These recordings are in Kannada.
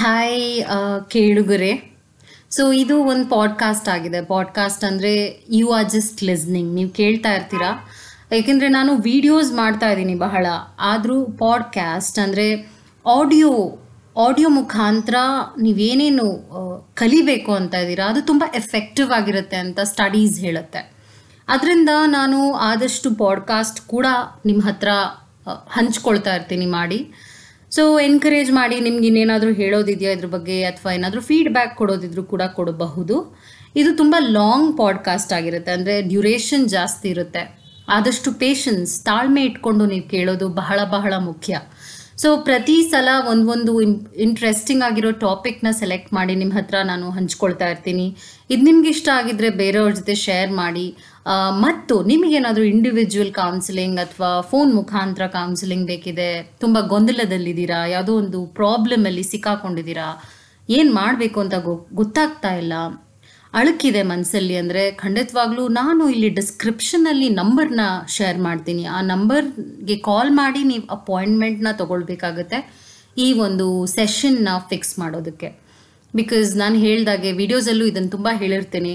ಹಾಯ್ uh, ಕೇಳುಗರೆ ಸೊ ಇದು ಒಂದು ಪಾಡ್ಕಾಸ್ಟ್ ಆಗಿದೆ ಪಾಡ್ಕಾಸ್ಟ್ ಅಂದರೆ ಯು ಆರ್ ಜಸ್ಟ್ ಲಿಸ್ನಿಂಗ್ ನೀವು ಕೇಳ್ತಾ ಇರ್ತೀರಾ ಏಕೆಂದರೆ ನಾನು ವೀಡಿಯೋಸ್ ಮಾಡ್ತಾ ಇದ್ದೀನಿ ಬಹಳ ಆದರೂ ಪಾಡ್ಕ್ಯಾಸ್ಟ್ ಅಂದರೆ ಆಡಿಯೋ ಆಡಿಯೋ ಮುಖಾಂತರ ನೀವೇನೇನು ಕಲಿಬೇಕು ಅಂತ ಇದ್ದೀರಾ ಅದು ತುಂಬ ಎಫೆಕ್ಟಿವ್ ಆಗಿರುತ್ತೆ ಅಂತ ಸ್ಟಡೀಸ್ ಹೇಳುತ್ತೆ ಅದರಿಂದ ನಾನು ಆದಷ್ಟು ಪಾಡ್ಕಾಸ್ಟ್ ಕೂಡ ನಿಮ್ಮ ಹತ್ರ ಹಂಚ್ಕೊಳ್ತಾ ಇರ್ತೀನಿ ಮಾಡಿ ಸೊ ಎನ್ಕರೇಜ್ ಮಾಡಿ ನಿಮ್ಗೆ ಇನ್ನೇನಾದರೂ ಹೇಳೋದಿದೆಯಾ ಇದ್ರ ಬಗ್ಗೆ ಅಥವಾ ಏನಾದರೂ ಫೀಡ್ಬ್ಯಾಕ್ ಕೊಡೋದಿದ್ರು ಕೂಡ ಕೊಡಬಹುದು ಇದು ತುಂಬ ಲಾಂಗ್ ಪಾಡ್ಕಾಸ್ಟ್ ಆಗಿರುತ್ತೆ ಅಂದರೆ ಡ್ಯೂರೇಷನ್ ಜಾಸ್ತಿ ಇರುತ್ತೆ ಆದಷ್ಟು ಪೇಷನ್ಸ್ ತಾಳ್ಮೆ ಇಟ್ಕೊಂಡು ನೀವು ಕೇಳೋದು ಬಹಳ ಬಹಳ ಮುಖ್ಯ ಸೊ ಪ್ರತಿ ಸಲ ಒಂದೊಂದು ಇಂಟ್ರೆಸ್ಟಿಂಗ್ ಆಗಿರೋ ಟಾಪಿಕ್ನ ಸೆಲೆಕ್ಟ್ ಮಾಡಿ ನಿಮ್ಮ ಹತ್ರ ನಾನು ಹಂಚ್ಕೊಳ್ತಾ ಇರ್ತೀನಿ ಇದು ನಿಮ್ಗೆ ಇಷ್ಟ ಆಗಿದ್ರೆ ಬೇರೆಯವ್ರ ಜೊತೆ ಶೇರ್ ಮಾಡಿ ಮತ್ತು ನಿಮಗೇನಾದರೂ ಇಂಡಿವಿಜುವಲ್ ಕೌನ್ಸಿಲಿಂಗ್ ಅಥವಾ ಫೋನ್ ಮುಖಾಂತರ ಕೌನ್ಸಿಲಿಂಗ್ ಬೇಕಿದೆ ತುಂಬ ಗೊಂದಲದಲ್ಲಿದ್ದೀರಾ ಯಾವುದೋ ಒಂದು ಪ್ರಾಬ್ಲಮಲ್ಲಿ ಸಿಕ್ಕಾಕೊಂಡಿದ್ದೀರಾ ಏನು ಮಾಡಬೇಕು ಅಂತ ಗೊ ಗೊತ್ತಾಗ್ತಾ ಇಲ್ಲ ಅಳುಕಿದೆ ಮನಸ್ಸಲ್ಲಿ ಅಂದರೆ ಖಂಡಿತವಾಗ್ಲೂ ನಾನು ಇಲ್ಲಿ ಡಿಸ್ಕ್ರಿಪ್ಷನಲ್ಲಿ ನಂಬರ್ನ ಶೇರ್ ಮಾಡ್ತೀನಿ ಆ ನಂಬರ್ಗೆ ಕಾಲ್ ಮಾಡಿ ನೀವು ಅಪಾಯಿಂಟ್ಮೆಂಟ್ನ ತೊಗೊಳ್ಬೇಕಾಗತ್ತೆ ಈ ಒಂದು ಸೆಷನ್ನ ಫಿಕ್ಸ್ ಮಾಡೋದಕ್ಕೆ ಬಿಕಾಸ್ ನಾನು ಹೇಳಿದಾಗೆ ವಿಡಿಯೋಸಲ್ಲೂ ಇದನ್ನು ತುಂಬ ಹೇಳಿರ್ತೀನಿ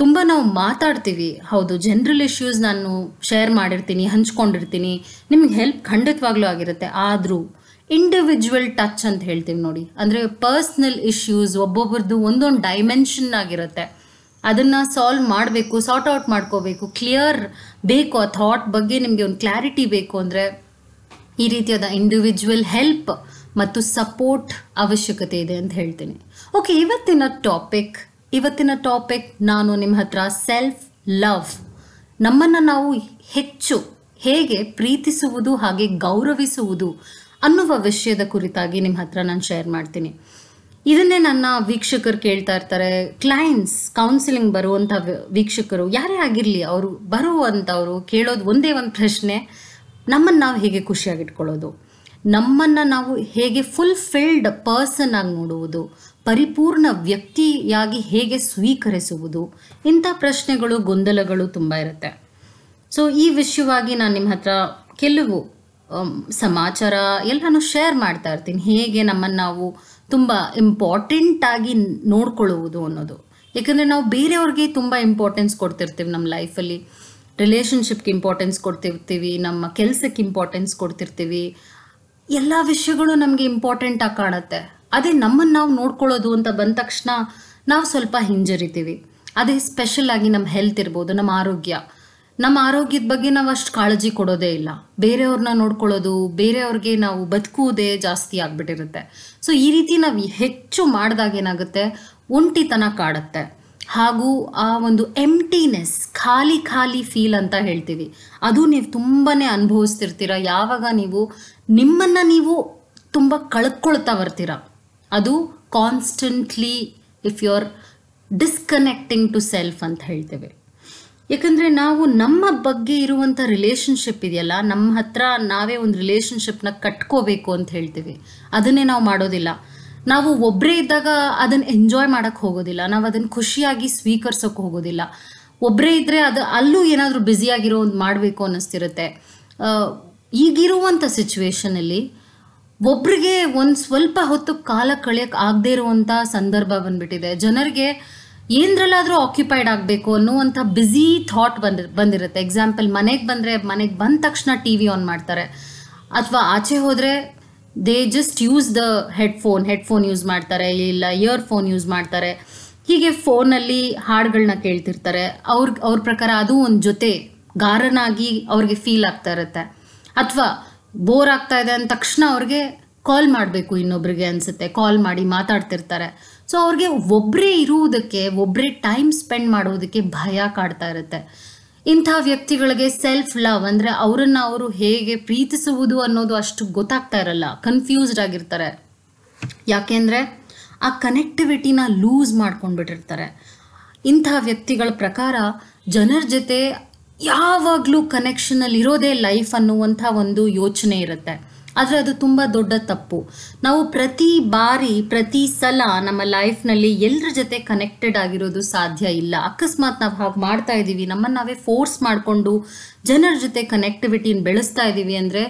ತುಂಬ ನಾವು ಮಾತಾಡ್ತೀವಿ ಹೌದು ಜನ್ರಲ್ ಇಶ್ಯೂಸ್ ನಾನು ಶೇರ್ ಮಾಡಿರ್ತೀನಿ ಹಂಚ್ಕೊಂಡಿರ್ತೀನಿ ನಿಮಗೆ ಹೆಲ್ಪ್ ಖಂಡಿತವಾಗ್ಲೂ ಆಗಿರುತ್ತೆ ಆದರೂ ಇಂಡಿವಿಜುವಲ್ ಟಚ್ ಅಂತ ಹೇಳ್ತೀವಿ ನೋಡಿ ಅಂದರೆ ಪರ್ಸ್ನಲ್ ಇಶ್ಯೂಸ್ ಒಬ್ಬೊಬ್ರದ್ದು ಒಂದೊಂದು ಡೈಮೆನ್ಷನ್ ಆಗಿರುತ್ತೆ ಅದನ್ನು ಸಾಲ್ವ್ ಮಾಡಬೇಕು ಸಾರ್ಟ್ ಔಟ್ ಮಾಡ್ಕೋಬೇಕು ಕ್ಲಿಯರ್ ಬೇಕು ಆ ಥಾಟ್ ಬಗ್ಗೆ ನಿಮಗೆ ಒಂದು ಕ್ಲಾರಿಟಿ ಬೇಕು ಅಂದರೆ ಈ ರೀತಿಯಾದ ಇಂಡಿವಿಜುವಲ್ ಹೆಲ್ಪ್ ಮತ್ತು ಸಪೋರ್ಟ್ ಅವಶ್ಯಕತೆ ಇದೆ ಅಂತ ಹೇಳ್ತೀನಿ ಓಕೆ ಇವತ್ತಿನ ಟಾಪಿಕ್ ಇವತ್ತಿನ ಟಾಪಿಕ್ ನಾನು ನಿಮ್ಮ ಹತ್ರ ಸೆಲ್ಫ್ ಲವ್ ನಮ್ಮನ್ನು ನಾವು ಹೆಚ್ಚು ಹೇಗೆ ಪ್ರೀತಿಸುವುದು ಹಾಗೆ ಗೌರವಿಸುವುದು ಅನ್ನುವ ವಿಷಯದ ಕುರಿತಾಗಿ ನಿಮ್ಮ ಹತ್ರ ನಾನು ಶೇರ್ ಮಾಡ್ತೀನಿ ಇದನ್ನೇ ನನ್ನ ವೀಕ್ಷಕರು ಕೇಳ್ತಾ ಇರ್ತಾರೆ ಕ್ಲೈಂಟ್ಸ್ ಕೌನ್ಸಿಲಿಂಗ್ ಬರುವಂಥ ವೀಕ್ಷಕರು ಯಾರೇ ಆಗಿರಲಿ ಅವರು ಬರುವಂಥವ್ರು ಕೇಳೋದು ಒಂದೇ ಒಂದು ಪ್ರಶ್ನೆ ನಮ್ಮನ್ನು ನಾವು ಹೇಗೆ ಖುಷಿಯಾಗಿಟ್ಕೊಳ್ಳೋದು ನಮ್ಮನ್ನು ನಾವು ಹೇಗೆ ಫುಲ್ಫಿಲ್ಡ್ ಪರ್ಸನ್ ಆಗಿ ನೋಡುವುದು ಪರಿಪೂರ್ಣ ವ್ಯಕ್ತಿಯಾಗಿ ಹೇಗೆ ಸ್ವೀಕರಿಸುವುದು ಇಂಥ ಪ್ರಶ್ನೆಗಳು ಗೊಂದಲಗಳು ತುಂಬ ಇರುತ್ತೆ ಸೊ ಈ ವಿಷಯವಾಗಿ ನಾನು ನಿಮ್ಮ ಹತ್ರ ಕೆಲವು ಸಮಾಚಾರ ಎಲ್ಲನೂ ಶೇರ್ ಮಾಡ್ತಾ ಇರ್ತೀನಿ ಹೇಗೆ ನಮ್ಮನ್ನು ನಾವು ತುಂಬ ಇಂಪಾರ್ಟೆಂಟಾಗಿ ನೋಡ್ಕೊಳ್ಳುವುದು ಅನ್ನೋದು ಯಾಕಂದ್ರೆ ನಾವು ಬೇರೆಯವ್ರಿಗೆ ತುಂಬ ಇಂಪಾರ್ಟೆನ್ಸ್ ಕೊಡ್ತಿರ್ತೀವಿ ನಮ್ಮ ಲೈಫಲ್ಲಿ ರಿಲೇಷನ್ಶಿಪ್ಗೆ ಇಂಪಾರ್ಟೆನ್ಸ್ ಕೊಡ್ತಿರ್ತೀವಿ ನಮ್ಮ ಕೆಲಸಕ್ಕೆ ಇಂಪಾರ್ಟೆನ್ಸ್ ಕೊಡ್ತಿರ್ತೀವಿ ಎಲ್ಲ ವಿಷಯಗಳು ನಮಗೆ ಇಂಪಾರ್ಟೆಂಟಾಗಿ ಕಾಣುತ್ತೆ ಅದೇ ನಮ್ಮನ್ನು ನಾವು ನೋಡ್ಕೊಳ್ಳೋದು ಅಂತ ಬಂದ ತಕ್ಷಣ ನಾವು ಸ್ವಲ್ಪ ಹಿಂಜರಿತೀವಿ ಅದೇ ಸ್ಪೆಷಲ್ ಆಗಿ ನಮ್ಮ ಹೆಲ್ತ್ ಇರ್ಬೋದು ನಮ್ಮ ಆರೋಗ್ಯ ನಮ್ಮ ಆರೋಗ್ಯದ ಬಗ್ಗೆ ನಾವು ಅಷ್ಟು ಕಾಳಜಿ ಕೊಡೋದೇ ಇಲ್ಲ ಬೇರೆಯವ್ರನ್ನ ನೋಡ್ಕೊಳ್ಳೋದು ಬೇರೆಯವ್ರಿಗೆ ನಾವು ಬದುಕುವುದೇ ಜಾಸ್ತಿ ಆಗ್ಬಿಟ್ಟಿರುತ್ತೆ ಸೊ ಈ ರೀತಿ ನಾವು ಹೆಚ್ಚು ಮಾಡಿದಾಗ ಏನಾಗುತ್ತೆ ಒಂಟಿತನ ಕಾಡುತ್ತೆ ಹಾಗೂ ಆ ಒಂದು ಎಂಟಿನೆಸ್ ಖಾಲಿ ಖಾಲಿ ಫೀಲ್ ಅಂತ ಹೇಳ್ತೀವಿ ಅದು ನೀವು ತುಂಬಾ ಅನುಭವಿಸ್ತಿರ್ತೀರ ಯಾವಾಗ ನೀವು ನಿಮ್ಮನ್ನು ನೀವು ತುಂಬ ಕಳ್ಕೊಳ್ತಾ ಬರ್ತೀರ ಅದು constantly if you are disconnecting to self ಅಂತ ಹೇಳ್ತೇವೆ ಯಾಕಂದ್ರೆ ನಾವು ನಮ್ಮ ಬಗ್ಗೆ ಇರುವಂತ ರಿಲೇಶನ್ಶಿಪ್ ಇದೆಯಲ್ಲ ನಮ್ಮ ಹತ್ರ ನಾವೇ ಒಂದು ರಿಲೇಶನ್ಶಿಪ್ನ ಕಟ್ಕೋಬೇಕು ಅಂತ ಹೇಳ್ತೀವಿ ಅದನ್ನೇ ನಾವು ಮಾಡೋದಿಲ್ಲ ನಾವು ಒಬ್ಬರೇ ಇದ್ದಾಗ ಅದನ್ನ ಎಂಜಾಯ್ ಮಾಡಕ್ ಹೋಗೋದಿಲ್ಲ ನಾವು ಅದನ್ನ ಖುಷಿಯಾಗಿ ಸ್ವೀಕರಿಸೋಕೆ ಹೋಗೋದಿಲ್ಲ ಒಬ್ಬರೇ ಇದ್ರೆ ಅದು ಅಲ್ಲೂ ಏನಾದರೂ ಬ್ಯುಸಿಯಾಗಿರೋ ಒಂದು ಮಾಡಬೇಕು ಅನ್ನಿಸ್ತಿರುತ್ತೆ ಈಗಿರುವಂಥ ಅಲ್ಲಿ ಒಬ್ರಿಗೆ ಒಂದು ಸ್ವಲ್ಪ ಹೊತ್ತು ಕಾಲ ಕಳೆಯಕ್ ಆಗದೇ ಇರುವಂಥ ಸಂದರ್ಭ ಬಂದ್ಬಿಟ್ಟಿದೆ ಜನರಿಗೆ ಏನರಲ್ಲಾದರೂ ಆಕ್ಯುಪೈಡ್ ಆಗಬೇಕು ಅನ್ನುವಂಥ ಬ್ಯುಸಿ ಥಾಟ್ ಬಂದಿ ಬಂದಿರುತ್ತೆ ಎಕ್ಸಾಂಪಲ್ ಮನೆಗೆ ಬಂದರೆ ಮನೆಗೆ ಬಂದ ತಕ್ಷಣ ಟಿ ವಿ ಆನ್ ಮಾಡ್ತಾರೆ ಅಥವಾ ಆಚೆ ಹೋದರೆ they just use the headphone headphone use ಮಾಡ್ತಾರೆ ಇಲ್ಲ ಇಯರ್ಫೋನ್ ಯೂಸ್ ಮಾಡ್ತಾರೆ ಹೀಗೆ ಫೋನಲ್ಲಿ ಹಾಡುಗಳನ್ನ ಕೇಳ್ತಿರ್ತಾರೆ ಅವ್ರ ಅವ್ರ ಪ್ರಕಾರ ಅದು ಒಂದು ಜೊತೆ ಗಾರನಾಗಿ ಅವ್ರಿಗೆ ಫೀಲ್ ಆಗ್ತಾ ಇರುತ್ತೆ ಅಥವಾ ಬೋರ್ ಆಗ್ತಾ ಇದೆ ಅಂದ ತಕ್ಷಣ ಅವ್ರಿಗೆ ಕಾಲ್ ಮಾಡಬೇಕು ಇನ್ನೊಬ್ರಿಗೆ ಅನಿಸುತ್ತೆ ಕಾಲ್ ಮಾಡಿ ಮಾತಾಡ್ತಿರ್ತಾರೆ ಸೊ ಅವ್ರಿಗೆ ಒಬ್ಬರೇ ಇರುವುದಕ್ಕೆ ಒಬ್ಬರೇ ಟೈಮ್ ಸ್ಪೆಂಡ್ ಮಾಡೋದಕ್ಕೆ ಭಯ ಕಾಡ್ತಾ ಇರುತ್ತೆ ಇಂಥ ವ್ಯಕ್ತಿಗಳಿಗೆ ಸೆಲ್ಫ್ ಲವ್ ಅಂದರೆ ಅವರನ್ನು ಅವರು ಹೇಗೆ ಪ್ರೀತಿಸುವುದು ಅನ್ನೋದು ಅಷ್ಟು ಗೊತ್ತಾಗ್ತಾ ಇರಲ್ಲ ಕನ್ಫ್ಯೂಸ್ಡ್ ಆಗಿರ್ತಾರೆ ಯಾಕೆಂದರೆ ಆ ಕನೆಕ್ಟಿವಿಟಿನ ಲೂಸ್ ಮಾಡ್ಕೊಂಡ್ಬಿಟ್ಟಿರ್ತಾರೆ ಇಂಥ ವ್ಯಕ್ತಿಗಳ ಪ್ರಕಾರ ಜನರ ಜೊತೆ ಯಾವಾಗಲೂ ಕನೆಕ್ಷನಲ್ಲಿರೋದೇ ಇರೋದೇ ಲೈಫ್ ಅನ್ನುವಂಥ ಒಂದು ಯೋಚನೆ ಇರುತ್ತೆ ಆದರೆ ಅದು ತುಂಬ ದೊಡ್ಡ ತಪ್ಪು ನಾವು ಪ್ರತಿ ಬಾರಿ ಪ್ರತಿ ಸಲ ನಮ್ಮ ಲೈಫ್ನಲ್ಲಿ ಎಲ್ಲರ ಜೊತೆ ಕನೆಕ್ಟೆಡ್ ಆಗಿರೋದು ಸಾಧ್ಯ ಇಲ್ಲ ಅಕಸ್ಮಾತ್ ನಾವು ಹಾಗೆ ಮಾಡ್ತಾ ಇದ್ದೀವಿ ನಮ್ಮನ್ನು ನಾವೇ ಫೋರ್ಸ್ ಮಾಡಿಕೊಂಡು ಜನರ ಜೊತೆ ಕನೆಕ್ಟಿವಿಟಿನ ಬೆಳೆಸ್ತಾ ಇದ್ದೀವಿ ಅಂದರೆ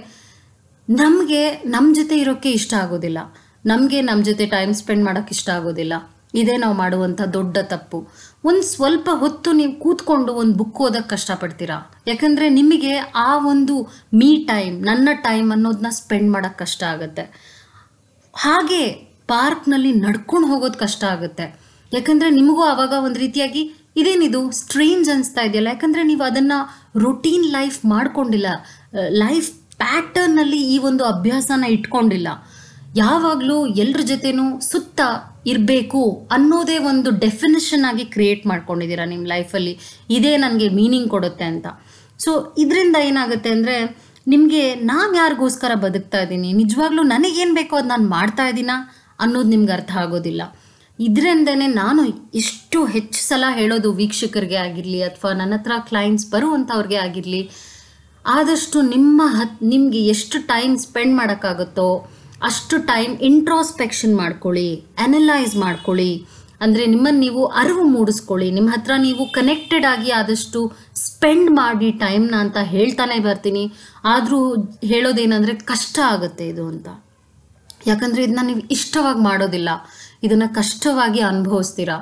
ನಮಗೆ ನಮ್ಮ ಜೊತೆ ಇರೋಕ್ಕೆ ಇಷ್ಟ ಆಗೋದಿಲ್ಲ ನಮಗೆ ನಮ್ಮ ಜೊತೆ ಟೈಮ್ ಸ್ಪೆಂಡ್ ಮಾಡೋಕೆ ಇಷ್ಟ ಆಗೋದಿಲ್ಲ ಇದೇ ನಾವು ಮಾಡುವಂಥ ದೊಡ್ಡ ತಪ್ಪು ಒಂದು ಸ್ವಲ್ಪ ಹೊತ್ತು ನೀವು ಕೂತ್ಕೊಂಡು ಒಂದು ಬುಕ್ ಕಷ್ಟ ಕಷ್ಟಪಡ್ತೀರಾ ಯಾಕಂದರೆ ನಿಮಗೆ ಆ ಒಂದು ಮೀ ಟೈಮ್ ನನ್ನ ಟೈಮ್ ಅನ್ನೋದನ್ನ ಸ್ಪೆಂಡ್ ಮಾಡೋಕ್ಕೆ ಕಷ್ಟ ಆಗುತ್ತೆ ಹಾಗೆ ಪಾರ್ಕ್ನಲ್ಲಿ ನಡ್ಕೊಂಡು ಹೋಗೋದು ಕಷ್ಟ ಆಗುತ್ತೆ ಯಾಕಂದರೆ ನಿಮಗೂ ಆವಾಗ ಒಂದು ರೀತಿಯಾಗಿ ಇದೇನಿದು ಸ್ಟ್ರೇಂಜ್ ಅನಿಸ್ತಾ ಇದೆಯಲ್ಲ ಯಾಕಂದರೆ ನೀವು ಅದನ್ನು ರೊಟೀನ್ ಲೈಫ್ ಮಾಡಿಕೊಂಡಿಲ್ಲ ಲೈಫ್ ಪ್ಯಾಟರ್ನಲ್ಲಿ ಈ ಒಂದು ಅಭ್ಯಾಸನ ಇಟ್ಕೊಂಡಿಲ್ಲ ಯಾವಾಗಲೂ ಎಲ್ರ ಜೊತೆನೂ ಸುತ್ತ ಇರಬೇಕು ಅನ್ನೋದೇ ಒಂದು ಡೆಫಿನೇಷನ್ ಆಗಿ ಕ್ರಿಯೇಟ್ ಮಾಡ್ಕೊಂಡಿದ್ದೀರಾ ನಿಮ್ಮ ಲೈಫಲ್ಲಿ ಇದೇ ನನಗೆ ಮೀನಿಂಗ್ ಕೊಡುತ್ತೆ ಅಂತ ಸೊ ಇದರಿಂದ ಏನಾಗುತ್ತೆ ಅಂದರೆ ನಿಮಗೆ ನಾನು ಯಾರಿಗೋಸ್ಕರ ಬದುಕ್ತಾ ಇದ್ದೀನಿ ನಿಜವಾಗ್ಲೂ ನನಗೇನು ಬೇಕೋ ಅದು ನಾನು ಮಾಡ್ತಾ ಇದ್ದೀನಾ ಅನ್ನೋದು ನಿಮ್ಗೆ ಅರ್ಥ ಆಗೋದಿಲ್ಲ ಇದರಿಂದನೆ ನಾನು ಇಷ್ಟು ಹೆಚ್ಚು ಸಲ ಹೇಳೋದು ವೀಕ್ಷಕರಿಗೆ ಆಗಿರಲಿ ಅಥವಾ ನನ್ನ ಹತ್ರ ಕ್ಲೈಂಟ್ಸ್ ಬರುವಂಥವ್ರಿಗೆ ಆಗಿರಲಿ ಆದಷ್ಟು ನಿಮ್ಮ ಹತ್ ನಿಮಗೆ ಎಷ್ಟು ಟೈಮ್ ಸ್ಪೆಂಡ್ ಮಾಡೋಕ್ಕಾಗುತ್ತೋ ಅಷ್ಟು ಟೈಮ್ ಇಂಟ್ರಾಸ್ಪೆಕ್ಷನ್ ಮಾಡ್ಕೊಳ್ಳಿ ಅನಲೈಸ್ ಮಾಡ್ಕೊಳ್ಳಿ ಅಂದರೆ ನಿಮ್ಮನ್ನು ನೀವು ಅರಿವು ಮೂಡಿಸ್ಕೊಳ್ಳಿ ನಿಮ್ಮ ಹತ್ರ ನೀವು ಕನೆಕ್ಟೆಡ್ ಆಗಿ ಆದಷ್ಟು ಸ್ಪೆಂಡ್ ಮಾಡಿ ಟೈಮ್ನ ಅಂತ ಹೇಳ್ತಾನೆ ಬರ್ತೀನಿ ಆದರೂ ಹೇಳೋದೇನಂದರೆ ಕಷ್ಟ ಆಗುತ್ತೆ ಇದು ಅಂತ ಯಾಕಂದರೆ ಇದನ್ನ ನೀವು ಇಷ್ಟವಾಗಿ ಮಾಡೋದಿಲ್ಲ ಇದನ್ನು ಕಷ್ಟವಾಗಿ ಅನುಭವಿಸ್ತೀರಾ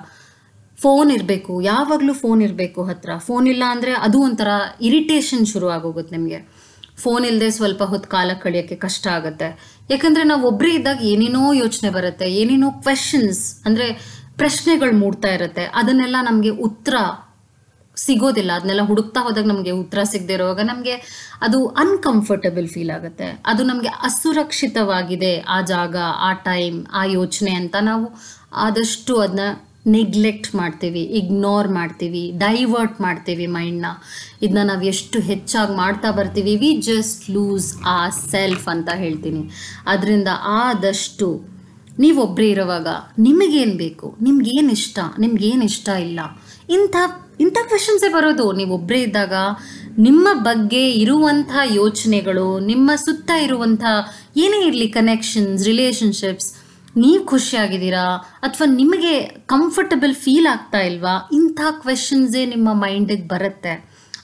ಫೋನ್ ಇರಬೇಕು ಯಾವಾಗಲೂ ಫೋನ್ ಇರಬೇಕು ಹತ್ರ ಫೋನ್ ಇಲ್ಲ ಅಂದರೆ ಅದು ಒಂಥರ ಇರಿಟೇಷನ್ ಶುರು ಆಗೋಗುತ್ತೆ ನಿಮಗೆ ಫೋನ್ ಇಲ್ಲದೆ ಸ್ವಲ್ಪ ಹೊತ್ತು ಕಾಲ ಕಳೆಯೋಕ್ಕೆ ಕಷ್ಟ ಆಗುತ್ತೆ ಯಾಕಂದರೆ ನಾವು ಒಬ್ಬರೇ ಇದ್ದಾಗ ಏನೇನೋ ಯೋಚನೆ ಬರುತ್ತೆ ಏನೇನೋ ಕ್ವೆಶನ್ಸ್ ಅಂದರೆ ಪ್ರಶ್ನೆಗಳು ಮೂಡ್ತಾ ಇರುತ್ತೆ ಅದನ್ನೆಲ್ಲ ನಮಗೆ ಉತ್ತರ ಸಿಗೋದಿಲ್ಲ ಅದನ್ನೆಲ್ಲ ಹುಡುಕ್ತಾ ಹೋದಾಗ ನಮಗೆ ಉತ್ತರ ಸಿಗದೆ ಇರುವಾಗ ನಮಗೆ ಅದು ಅನ್ಕಂಫರ್ಟಬಲ್ ಫೀಲ್ ಆಗುತ್ತೆ ಅದು ನಮಗೆ ಅಸುರಕ್ಷಿತವಾಗಿದೆ ಆ ಜಾಗ ಆ ಟೈಮ್ ಆ ಯೋಚನೆ ಅಂತ ನಾವು ಆದಷ್ಟು ಅದನ್ನ ನೆಗ್ಲೆಕ್ಟ್ ಮಾಡ್ತೀವಿ ಇಗ್ನೋರ್ ಮಾಡ್ತೀವಿ ಡೈವರ್ಟ್ ಮಾಡ್ತೀವಿ ಮೈಂಡ್ನ ಇದನ್ನ ನಾವು ಎಷ್ಟು ಹೆಚ್ಚಾಗಿ ಮಾಡ್ತಾ ಬರ್ತೀವಿ ವಿ ಜಸ್ಟ್ ಲೂಸ್ ಆ ಸೆಲ್ಫ್ ಅಂತ ಹೇಳ್ತೀನಿ ಅದರಿಂದ ಆದಷ್ಟು ನೀವೊಬ್ಬರೇ ಇರುವಾಗ ನಿಮಗೇನು ಬೇಕು ನಿಮ್ಗೇನು ಇಷ್ಟ ನಿಮ್ಗೇನು ಇಷ್ಟ ಇಲ್ಲ ಇಂಥ ಇಂಥ ಕ್ವೆಶನ್ಸೇ ಬರೋದು ನೀವೊಬ್ಬರೇ ಇದ್ದಾಗ ನಿಮ್ಮ ಬಗ್ಗೆ ಇರುವಂಥ ಯೋಚನೆಗಳು ನಿಮ್ಮ ಸುತ್ತ ಇರುವಂಥ ಏನೇ ಇರಲಿ ಕನೆಕ್ಷನ್ಸ್ ರಿಲೇಷನ್ಶಿಪ್ಸ್ ನೀವು ಖುಷಿಯಾಗಿದ್ದೀರಾ ಅಥವಾ ನಿಮಗೆ ಕಂಫರ್ಟಬಲ್ ಫೀಲ್ ಆಗ್ತಾ ಇಲ್ವಾ ಇಂಥ ಕ್ವೆಶನ್ಸೇ ನಿಮ್ಮ ಮೈಂಡಿಗೆ ಬರುತ್ತೆ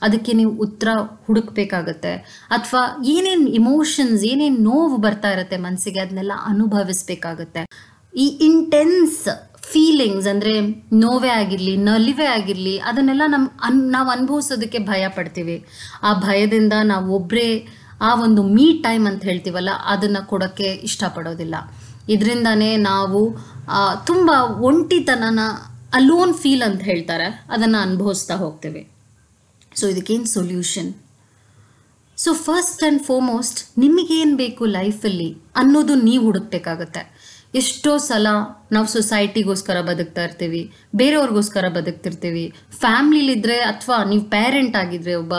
ಅದಕ್ಕೆ ನೀವು ಉತ್ತರ ಹುಡುಕ್ಬೇಕಾಗತ್ತೆ ಅಥವಾ ಏನೇನು ಇಮೋಷನ್ಸ್ ಏನೇನು ನೋವು ಬರ್ತಾ ಇರುತ್ತೆ ಮನಸ್ಸಿಗೆ ಅದನ್ನೆಲ್ಲ ಅನುಭವಿಸ್ಬೇಕಾಗತ್ತೆ ಈ ಇಂಟೆನ್ಸ್ ಫೀಲಿಂಗ್ಸ್ ಅಂದರೆ ನೋವೇ ಆಗಿರಲಿ ನಲಿವೆ ಆಗಿರಲಿ ಅದನ್ನೆಲ್ಲ ನಮ್ಮ ಅನ್ ನಾವು ಅನುಭವಿಸೋದಕ್ಕೆ ಭಯ ಪಡ್ತೀವಿ ಆ ಭಯದಿಂದ ನಾವು ಒಬ್ಬರೇ ಆ ಒಂದು ಮೀ ಟೈಮ್ ಅಂತ ಹೇಳ್ತೀವಲ್ಲ ಅದನ್ನು ಕೊಡೋಕ್ಕೆ ಇಷ್ಟಪಡೋದಿಲ್ಲ ಇದರಿಂದನೇ ನಾವು ತುಂಬ ಒಂಟಿತನನ ಅಲೋನ್ ಫೀಲ್ ಅಂತ ಹೇಳ್ತಾರೆ ಅದನ್ನು ಅನುಭವಿಸ್ತಾ ಹೋಗ್ತೇವೆ ಸೊ ಇದಕ್ಕೇನು solution so first and foremost ನಿಮಗೇನು ಬೇಕು ಲೈಫಲ್ಲಿ ಅನ್ನೋದು ನೀವು ಹುಡುಕ್ಬೇಕಾಗತ್ತೆ ಎಷ್ಟೋ ಸಲ ನಾವು ಸೊಸೈಟಿಗೋಸ್ಕರ ಬದುಕ್ತಾ ಇರ್ತೀವಿ ಬೇರೆಯವ್ರಿಗೋಸ್ಕರ ಬದುಕ್ತಿರ್ತೀವಿ ಫ್ಯಾಮ್ಲಿಲಿದ್ದರೆ ಅಥವಾ ನೀವು ಪೇರೆಂಟ್ ಆಗಿದ್ರೆ ಒಬ್ಬ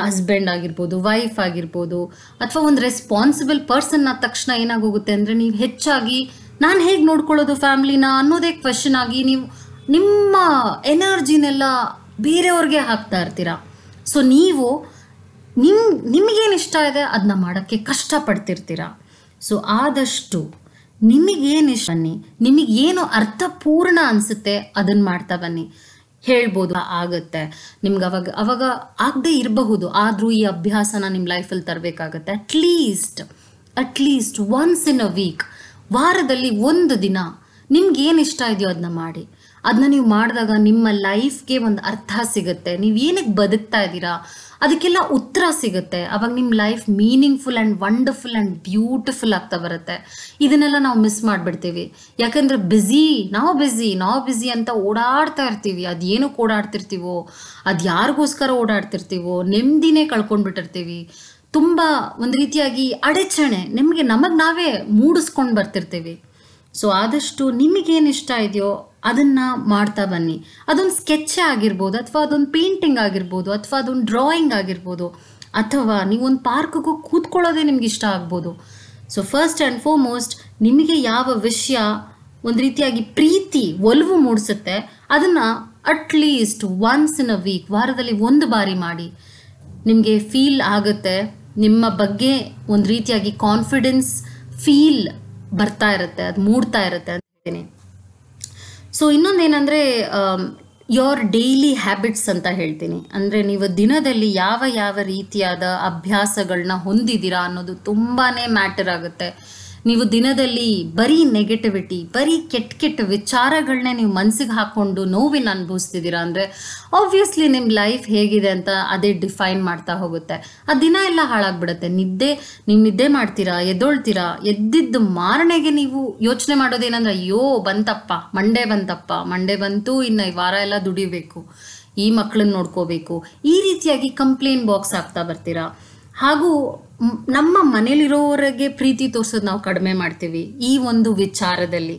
ಹಸ್ಬೆಂಡ್ ಆಗಿರ್ಬೋದು ವೈಫ್ ಆಗಿರ್ಬೋದು ಅಥವಾ ಒಂದು ರೆಸ್ಪಾನ್ಸಿಬಲ್ ಪರ್ಸನ್ ಆದ ತಕ್ಷಣ ಏನಾಗೋಗುತ್ತೆ ಅಂದರೆ ನೀವು ಹೆಚ್ಚಾಗಿ ನಾನು ಹೇಗೆ ನೋಡ್ಕೊಳ್ಳೋದು ಫ್ಯಾಮ್ಲಿನ ಅನ್ನೋದೇ ಕ್ವೆಶನ್ ಆಗಿ ನೀವು ನಿಮ್ಮ ಎನರ್ಜಿನೆಲ್ಲ ಬೇರೆಯವ್ರಿಗೆ ಹಾಕ್ತಾ ಇರ್ತೀರ ಸೊ ನೀವು ನಿಮ್ ನಿಮಗೇನು ಇಷ್ಟ ಇದೆ ಅದನ್ನ ಮಾಡೋಕ್ಕೆ ಕಷ್ಟಪಡ್ತಿರ್ತೀರ ಸೊ ಆದಷ್ಟು ನಿಮಗೇನು ಇಷ್ಟ ಬನ್ನಿ ನಿಮಗೇನು ಅರ್ಥಪೂರ್ಣ ಅನಿಸುತ್ತೆ ಅದನ್ನು ಮಾಡ್ತಾ ಬನ್ನಿ ಹೇಳ್ಬೋದು ಆಗುತ್ತೆ ನಿಮ್ಗೆ ಅವಾಗ ಅವಾಗ ಆಗದೆ ಇರಬಹುದು ಆದರೂ ಈ ಅಭ್ಯಾಸನ ನಿಮ್ಮ ಲೈಫಲ್ಲಿ ತರಬೇಕಾಗತ್ತೆ at least at least once in a week ವಾರದಲ್ಲಿ ಒಂದು ದಿನ ನಿಮ್ಗೆ ಏನು ಇಷ್ಟ ಇದೆಯೋ ಅದನ್ನ ಮಾಡಿ ಅದನ್ನ ನೀವು ಮಾಡಿದಾಗ ನಿಮ್ಮ ಲೈಫ್ಗೆ ಒಂದು ಅರ್ಥ ಸಿಗುತ್ತೆ ನೀವು ಏನಕ್ಕೆ ಬದುಕ್ತಾ ಇದ್ದೀರಾ ಅದಕ್ಕೆಲ್ಲ ಉತ್ತರ ಸಿಗುತ್ತೆ ಅವಾಗ ನಿಮ್ಮ life meaningful and wonderful and beautiful ಆಗ್ತಾ ಬರುತ್ತೆ ಇದನ್ನೆಲ್ಲ ನಾವು ಮಿಸ್ ಮಾಡಿಬಿಡ್ತೀವಿ ಯಾಕಂದರೆ ಬ್ಯುಸಿ ನಾವು ಬ್ಯುಸಿ ನಾವು ಬ್ಯುಸಿ ಅಂತ ಓಡಾಡ್ತಾ ಇರ್ತೀವಿ ಅದು ಏನಕ್ಕೆ ಓಡಾಡ್ತಿರ್ತೀವೋ ಅದು ಯಾರಿಗೋಸ್ಕರ ಓಡಾಡ್ತಿರ್ತೀವೋ ನೆಮ್ಮದಿನೇ ಕಳ್ಕೊಂಡ್ಬಿಟ್ಟಿರ್ತೀವಿ ತುಂಬ ಒಂದು ರೀತಿಯಾಗಿ ಅಡಚಣೆ ನಿಮಗೆ ನಮಗೆ ನಾವೇ ಮೂಡಿಸ್ಕೊಂಡು ಬರ್ತಿರ್ತೀವಿ ಸೊ ಆದಷ್ಟು ನಿಮಗೇನು ಇಷ್ಟ ಇದೆಯೋ ಅದನ್ನ ಮಾಡ್ತಾ ಬನ್ನಿ ಅದೊಂದು ಸ್ಕೆಚ್ ಆಗಿರ್ಬೋದು ಅಥವಾ ಅದೊಂದು ಪೇಂಟಿಂಗ್ ಆಗಿರ್ಬೋದು ಅಥವಾ ಅದೊಂದು ಡ್ರಾಯಿಂಗ್ ಆಗಿರ್ಬೋದು ಅಥವಾ ನೀವೊಂದು ಪಾರ್ಕ್ಗೂ ಕೂತ್ಕೊಳ್ಳೋದೇ ನಿಮ್ಗೆ ಇಷ್ಟ ಆಗ್ಬೋದು ಸೊ ಫಸ್ಟ್ ಆ್ಯಂಡ್ ಮೋಸ್ಟ್ ನಿಮಗೆ ಯಾವ ವಿಷಯ ಒಂದು ರೀತಿಯಾಗಿ ಪ್ರೀತಿ ಒಲವು ಮೂಡಿಸುತ್ತೆ ಅದನ್ನು at least once in a week ವಾರದಲ್ಲಿ ಒಂದು ಬಾರಿ ಮಾಡಿ ನಿಮಗೆ ಫೀಲ್ ಆಗುತ್ತೆ ನಿಮ್ಮ ಬಗ್ಗೆ ಒಂದು ರೀತಿಯಾಗಿ ಕಾನ್ಫಿಡೆನ್ಸ್ ಫೀಲ್ ಬರ್ತಾ ಇರುತ್ತೆ ಅದು ಮೂಡ್ತಾ ಇರುತ್ತೆ ಅಂತ ಹೇಳ್ತೀನಿ ಸೊ ಇನ್ನೊಂದೇನೆಂದರೆ ಯೋರ್ ಡೈಲಿ ಹ್ಯಾಬಿಟ್ಸ್ ಅಂತ ಹೇಳ್ತೀನಿ ಅಂದರೆ ನೀವು ದಿನದಲ್ಲಿ ಯಾವ ಯಾವ ರೀತಿಯಾದ ಅಭ್ಯಾಸಗಳನ್ನ ಹೊಂದಿದ್ದೀರಾ ಅನ್ನೋದು ತುಂಬಾ ಮ್ಯಾಟರ್ ಆಗುತ್ತೆ ನೀವು ದಿನದಲ್ಲಿ ಬರೀ ನೆಗೆಟಿವಿಟಿ ಬರೀ ಕೆಟ್ಟ ಕೆಟ್ಟ ವಿಚಾರಗಳನ್ನೇ ನೀವು ಮನಸ್ಸಿಗೆ ಹಾಕ್ಕೊಂಡು ನೋವಿನ ಅನುಭವಿಸ್ತಿದ್ದೀರಾ ಅಂದರೆ ಆಬ್ವಿಯಸ್ಲಿ ನಿಮ್ಮ ಲೈಫ್ ಹೇಗಿದೆ ಅಂತ ಅದೇ ಡಿಫೈನ್ ಮಾಡ್ತಾ ಹೋಗುತ್ತೆ ಆ ದಿನ ಎಲ್ಲ ಹಾಳಾಗ್ಬಿಡುತ್ತೆ ನಿದ್ದೆ ನೀವು ನಿದ್ದೆ ಮಾಡ್ತೀರಾ ಎದ್ದೊಳ್ತೀರಾ ಎದ್ದಿದ್ದು ಮಾರಣೆಗೆ ನೀವು ಯೋಚನೆ ಮಾಡೋದೇನಂದ್ರೆ ಅಯ್ಯೋ ಬಂತಪ್ಪ ಮಂಡೆ ಬಂತಪ್ಪ ಮಂಡೆ ಬಂತು ಇನ್ನು ಈ ವಾರ ಎಲ್ಲ ದುಡಿಬೇಕು ಈ ಮಕ್ಕಳನ್ನ ನೋಡ್ಕೋಬೇಕು ಈ ರೀತಿಯಾಗಿ ಕಂಪ್ಲೇಂಟ್ ಬಾಕ್ಸ್ ಆಗ್ತಾ ಬರ್ತೀರಾ ಹಾಗೂ ನಮ್ಮ ಮನೇಲಿರೋವರೆಗೆ ಪ್ರೀತಿ ತೋರಿಸೋದು ನಾವು ಕಡಿಮೆ ಮಾಡ್ತೀವಿ ಈ ಒಂದು ವಿಚಾರದಲ್ಲಿ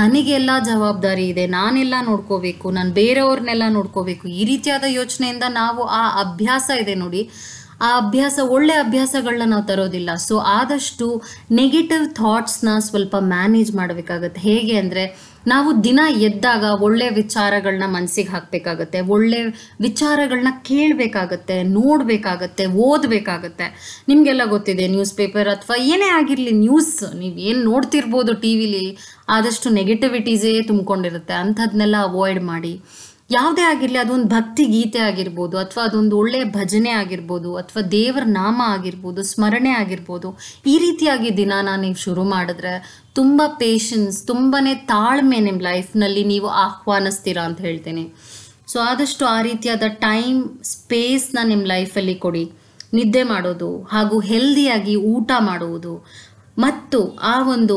ನನಗೆಲ್ಲ ಜವಾಬ್ದಾರಿ ಇದೆ ನಾನೆಲ್ಲ ನೋಡ್ಕೋಬೇಕು ನಾನು ಬೇರೆಯವ್ರನ್ನೆಲ್ಲ ನೋಡ್ಕೋಬೇಕು ಈ ರೀತಿಯಾದ ಯೋಚನೆಯಿಂದ ನಾವು ಆ ಅಭ್ಯಾಸ ಇದೆ ನೋಡಿ ಆ ಅಭ್ಯಾಸ ಒಳ್ಳೆ ಅಭ್ಯಾಸಗಳನ್ನ ನಾವು ತರೋದಿಲ್ಲ ಸೊ ಆದಷ್ಟು ನೆಗೆಟಿವ್ ಥಾಟ್ಸ್ನ ಸ್ವಲ್ಪ ಮ್ಯಾನೇಜ್ ಮಾಡಬೇಕಾಗತ್ತೆ ಹೇಗೆ ಅಂದರೆ ನಾವು ದಿನ ಎದ್ದಾಗ ಒಳ್ಳೆ ವಿಚಾರಗಳನ್ನ ಮನಸ್ಸಿಗೆ ಹಾಕಬೇಕಾಗತ್ತೆ ಒಳ್ಳೆ ವಿಚಾರಗಳನ್ನ ಕೇಳಬೇಕಾಗತ್ತೆ ನೋಡಬೇಕಾಗತ್ತೆ ಓದಬೇಕಾಗತ್ತೆ ನಿಮಗೆಲ್ಲ ಗೊತ್ತಿದೆ ನ್ಯೂಸ್ ಪೇಪರ್ ಅಥವಾ ಏನೇ ಆಗಿರಲಿ ನ್ಯೂಸ್ ನೀವು ಏನು ನೋಡ್ತಿರ್ಬೋದು ಟಿ ವಿಲಿ ಆದಷ್ಟು ನೆಗೆಟಿವಿಟೀಸೇ ತುಂಬಿಕೊಂಡಿರುತ್ತೆ ಅಂಥದ್ದನ್ನೆಲ್ಲ ಅವಾಯ್ಡ್ ಮಾಡಿ ಯಾವುದೇ ಆಗಿರಲಿ ಅದೊಂದು ಭಕ್ತಿ ಗೀತೆ ಆಗಿರ್ಬೋದು ಅಥವಾ ಅದೊಂದು ಒಳ್ಳೆಯ ಭಜನೆ ಆಗಿರ್ಬೋದು ಅಥವಾ ದೇವರ ನಾಮ ಆಗಿರ್ಬೋದು ಸ್ಮರಣೆ ಆಗಿರ್ಬೋದು ಈ ರೀತಿಯಾಗಿ ದಿನ ನೀವು ಶುರು ಮಾಡಿದ್ರೆ ತುಂಬ ಪೇಷನ್ಸ್ ತುಂಬಾ ತಾಳ್ಮೆ ನಿಮ್ಮ ಲೈಫ್ನಲ್ಲಿ ನೀವು ಆಹ್ವಾನಿಸ್ತೀರಾ ಅಂತ ಹೇಳ್ತೇನೆ ಸೊ ಆದಷ್ಟು ಆ ರೀತಿಯಾದ ಟೈಮ್ ಸ್ಪೇಸ್ನ ನಿಮ್ಮ ಲೈಫಲ್ಲಿ ಕೊಡಿ ನಿದ್ದೆ ಮಾಡೋದು ಹಾಗೂ ಹೆಲ್ದಿಯಾಗಿ ಊಟ ಮಾಡುವುದು ಮತ್ತು ಆ ಒಂದು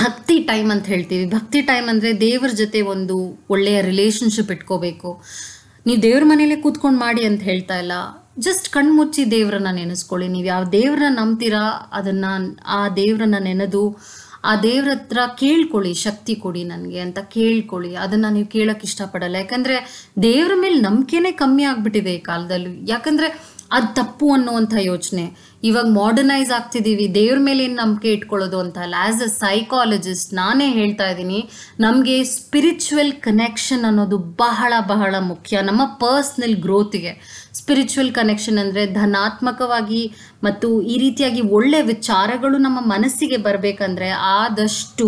ಭಕ್ತಿ ಟೈಮ್ ಅಂತ ಹೇಳ್ತೀವಿ ಭಕ್ತಿ ಟೈಮ್ ಅಂದರೆ ದೇವ್ರ ಜೊತೆ ಒಂದು ಒಳ್ಳೆಯ ರಿಲೇಷನ್ಶಿಪ್ ಇಟ್ಕೋಬೇಕು ನೀವು ದೇವ್ರ ಮನೇಲೆ ಕೂತ್ಕೊಂಡು ಮಾಡಿ ಅಂತ ಹೇಳ್ತಾ ಇಲ್ಲ ಜಸ್ಟ್ ಕಣ್ಮುಚ್ಚಿ ದೇವ್ರನ್ನ ನೆನೆಸ್ಕೊಳ್ಳಿ ನೀವು ಯಾವ ದೇವ್ರನ್ನ ನಂಬ್ತೀರಾ ಅದನ್ನ ಆ ದೇವ್ರನ್ನ ನೆನೆದು ಆ ದೇವ್ರ ಹತ್ರ ಕೇಳ್ಕೊಳ್ಳಿ ಶಕ್ತಿ ಕೊಡಿ ನನಗೆ ಅಂತ ಕೇಳ್ಕೊಳ್ಳಿ ಅದನ್ನು ನೀವು ಕೇಳೋಕೆ ಇಷ್ಟಪಡಲ್ಲ ಯಾಕಂದರೆ ದೇವ್ರ ಮೇಲೆ ನಂಬಿಕೆನೇ ಕಮ್ಮಿ ಆಗಿಬಿಟ್ಟಿದೆ ಈ ಕಾಲದಲ್ಲಿ ಯಾಕಂದರೆ ಅದು ತಪ್ಪು ಅನ್ನುವಂಥ ಯೋಚನೆ ಇವಾಗ ಮಾಡರ್ನೈಸ್ ಆಗ್ತಿದ್ದೀವಿ ದೇವ್ರ ಮೇಲೆ ಏನು ನಂಬಿಕೆ ಇಟ್ಕೊಳ್ಳೋದು ಅಂತ ಅಲ್ಲ ಆ್ಯಸ್ ಅ ಸೈಕಾಲಜಿಸ್ಟ್ ನಾನೇ ಹೇಳ್ತಾ ಇದ್ದೀನಿ ನಮಗೆ ಸ್ಪಿರಿಚುವಲ್ ಕನೆಕ್ಷನ್ ಅನ್ನೋದು ಬಹಳ ಬಹಳ ಮುಖ್ಯ ನಮ್ಮ ಪರ್ಸ್ನಲ್ ಗ್ರೋತಿಗೆ ಸ್ಪಿರಿಚುವಲ್ ಕನೆಕ್ಷನ್ ಅಂದರೆ ಧನಾತ್ಮಕವಾಗಿ ಮತ್ತು ಈ ರೀತಿಯಾಗಿ ಒಳ್ಳೆಯ ವಿಚಾರಗಳು ನಮ್ಮ ಮನಸ್ಸಿಗೆ ಬರಬೇಕಂದ್ರೆ ಆದಷ್ಟು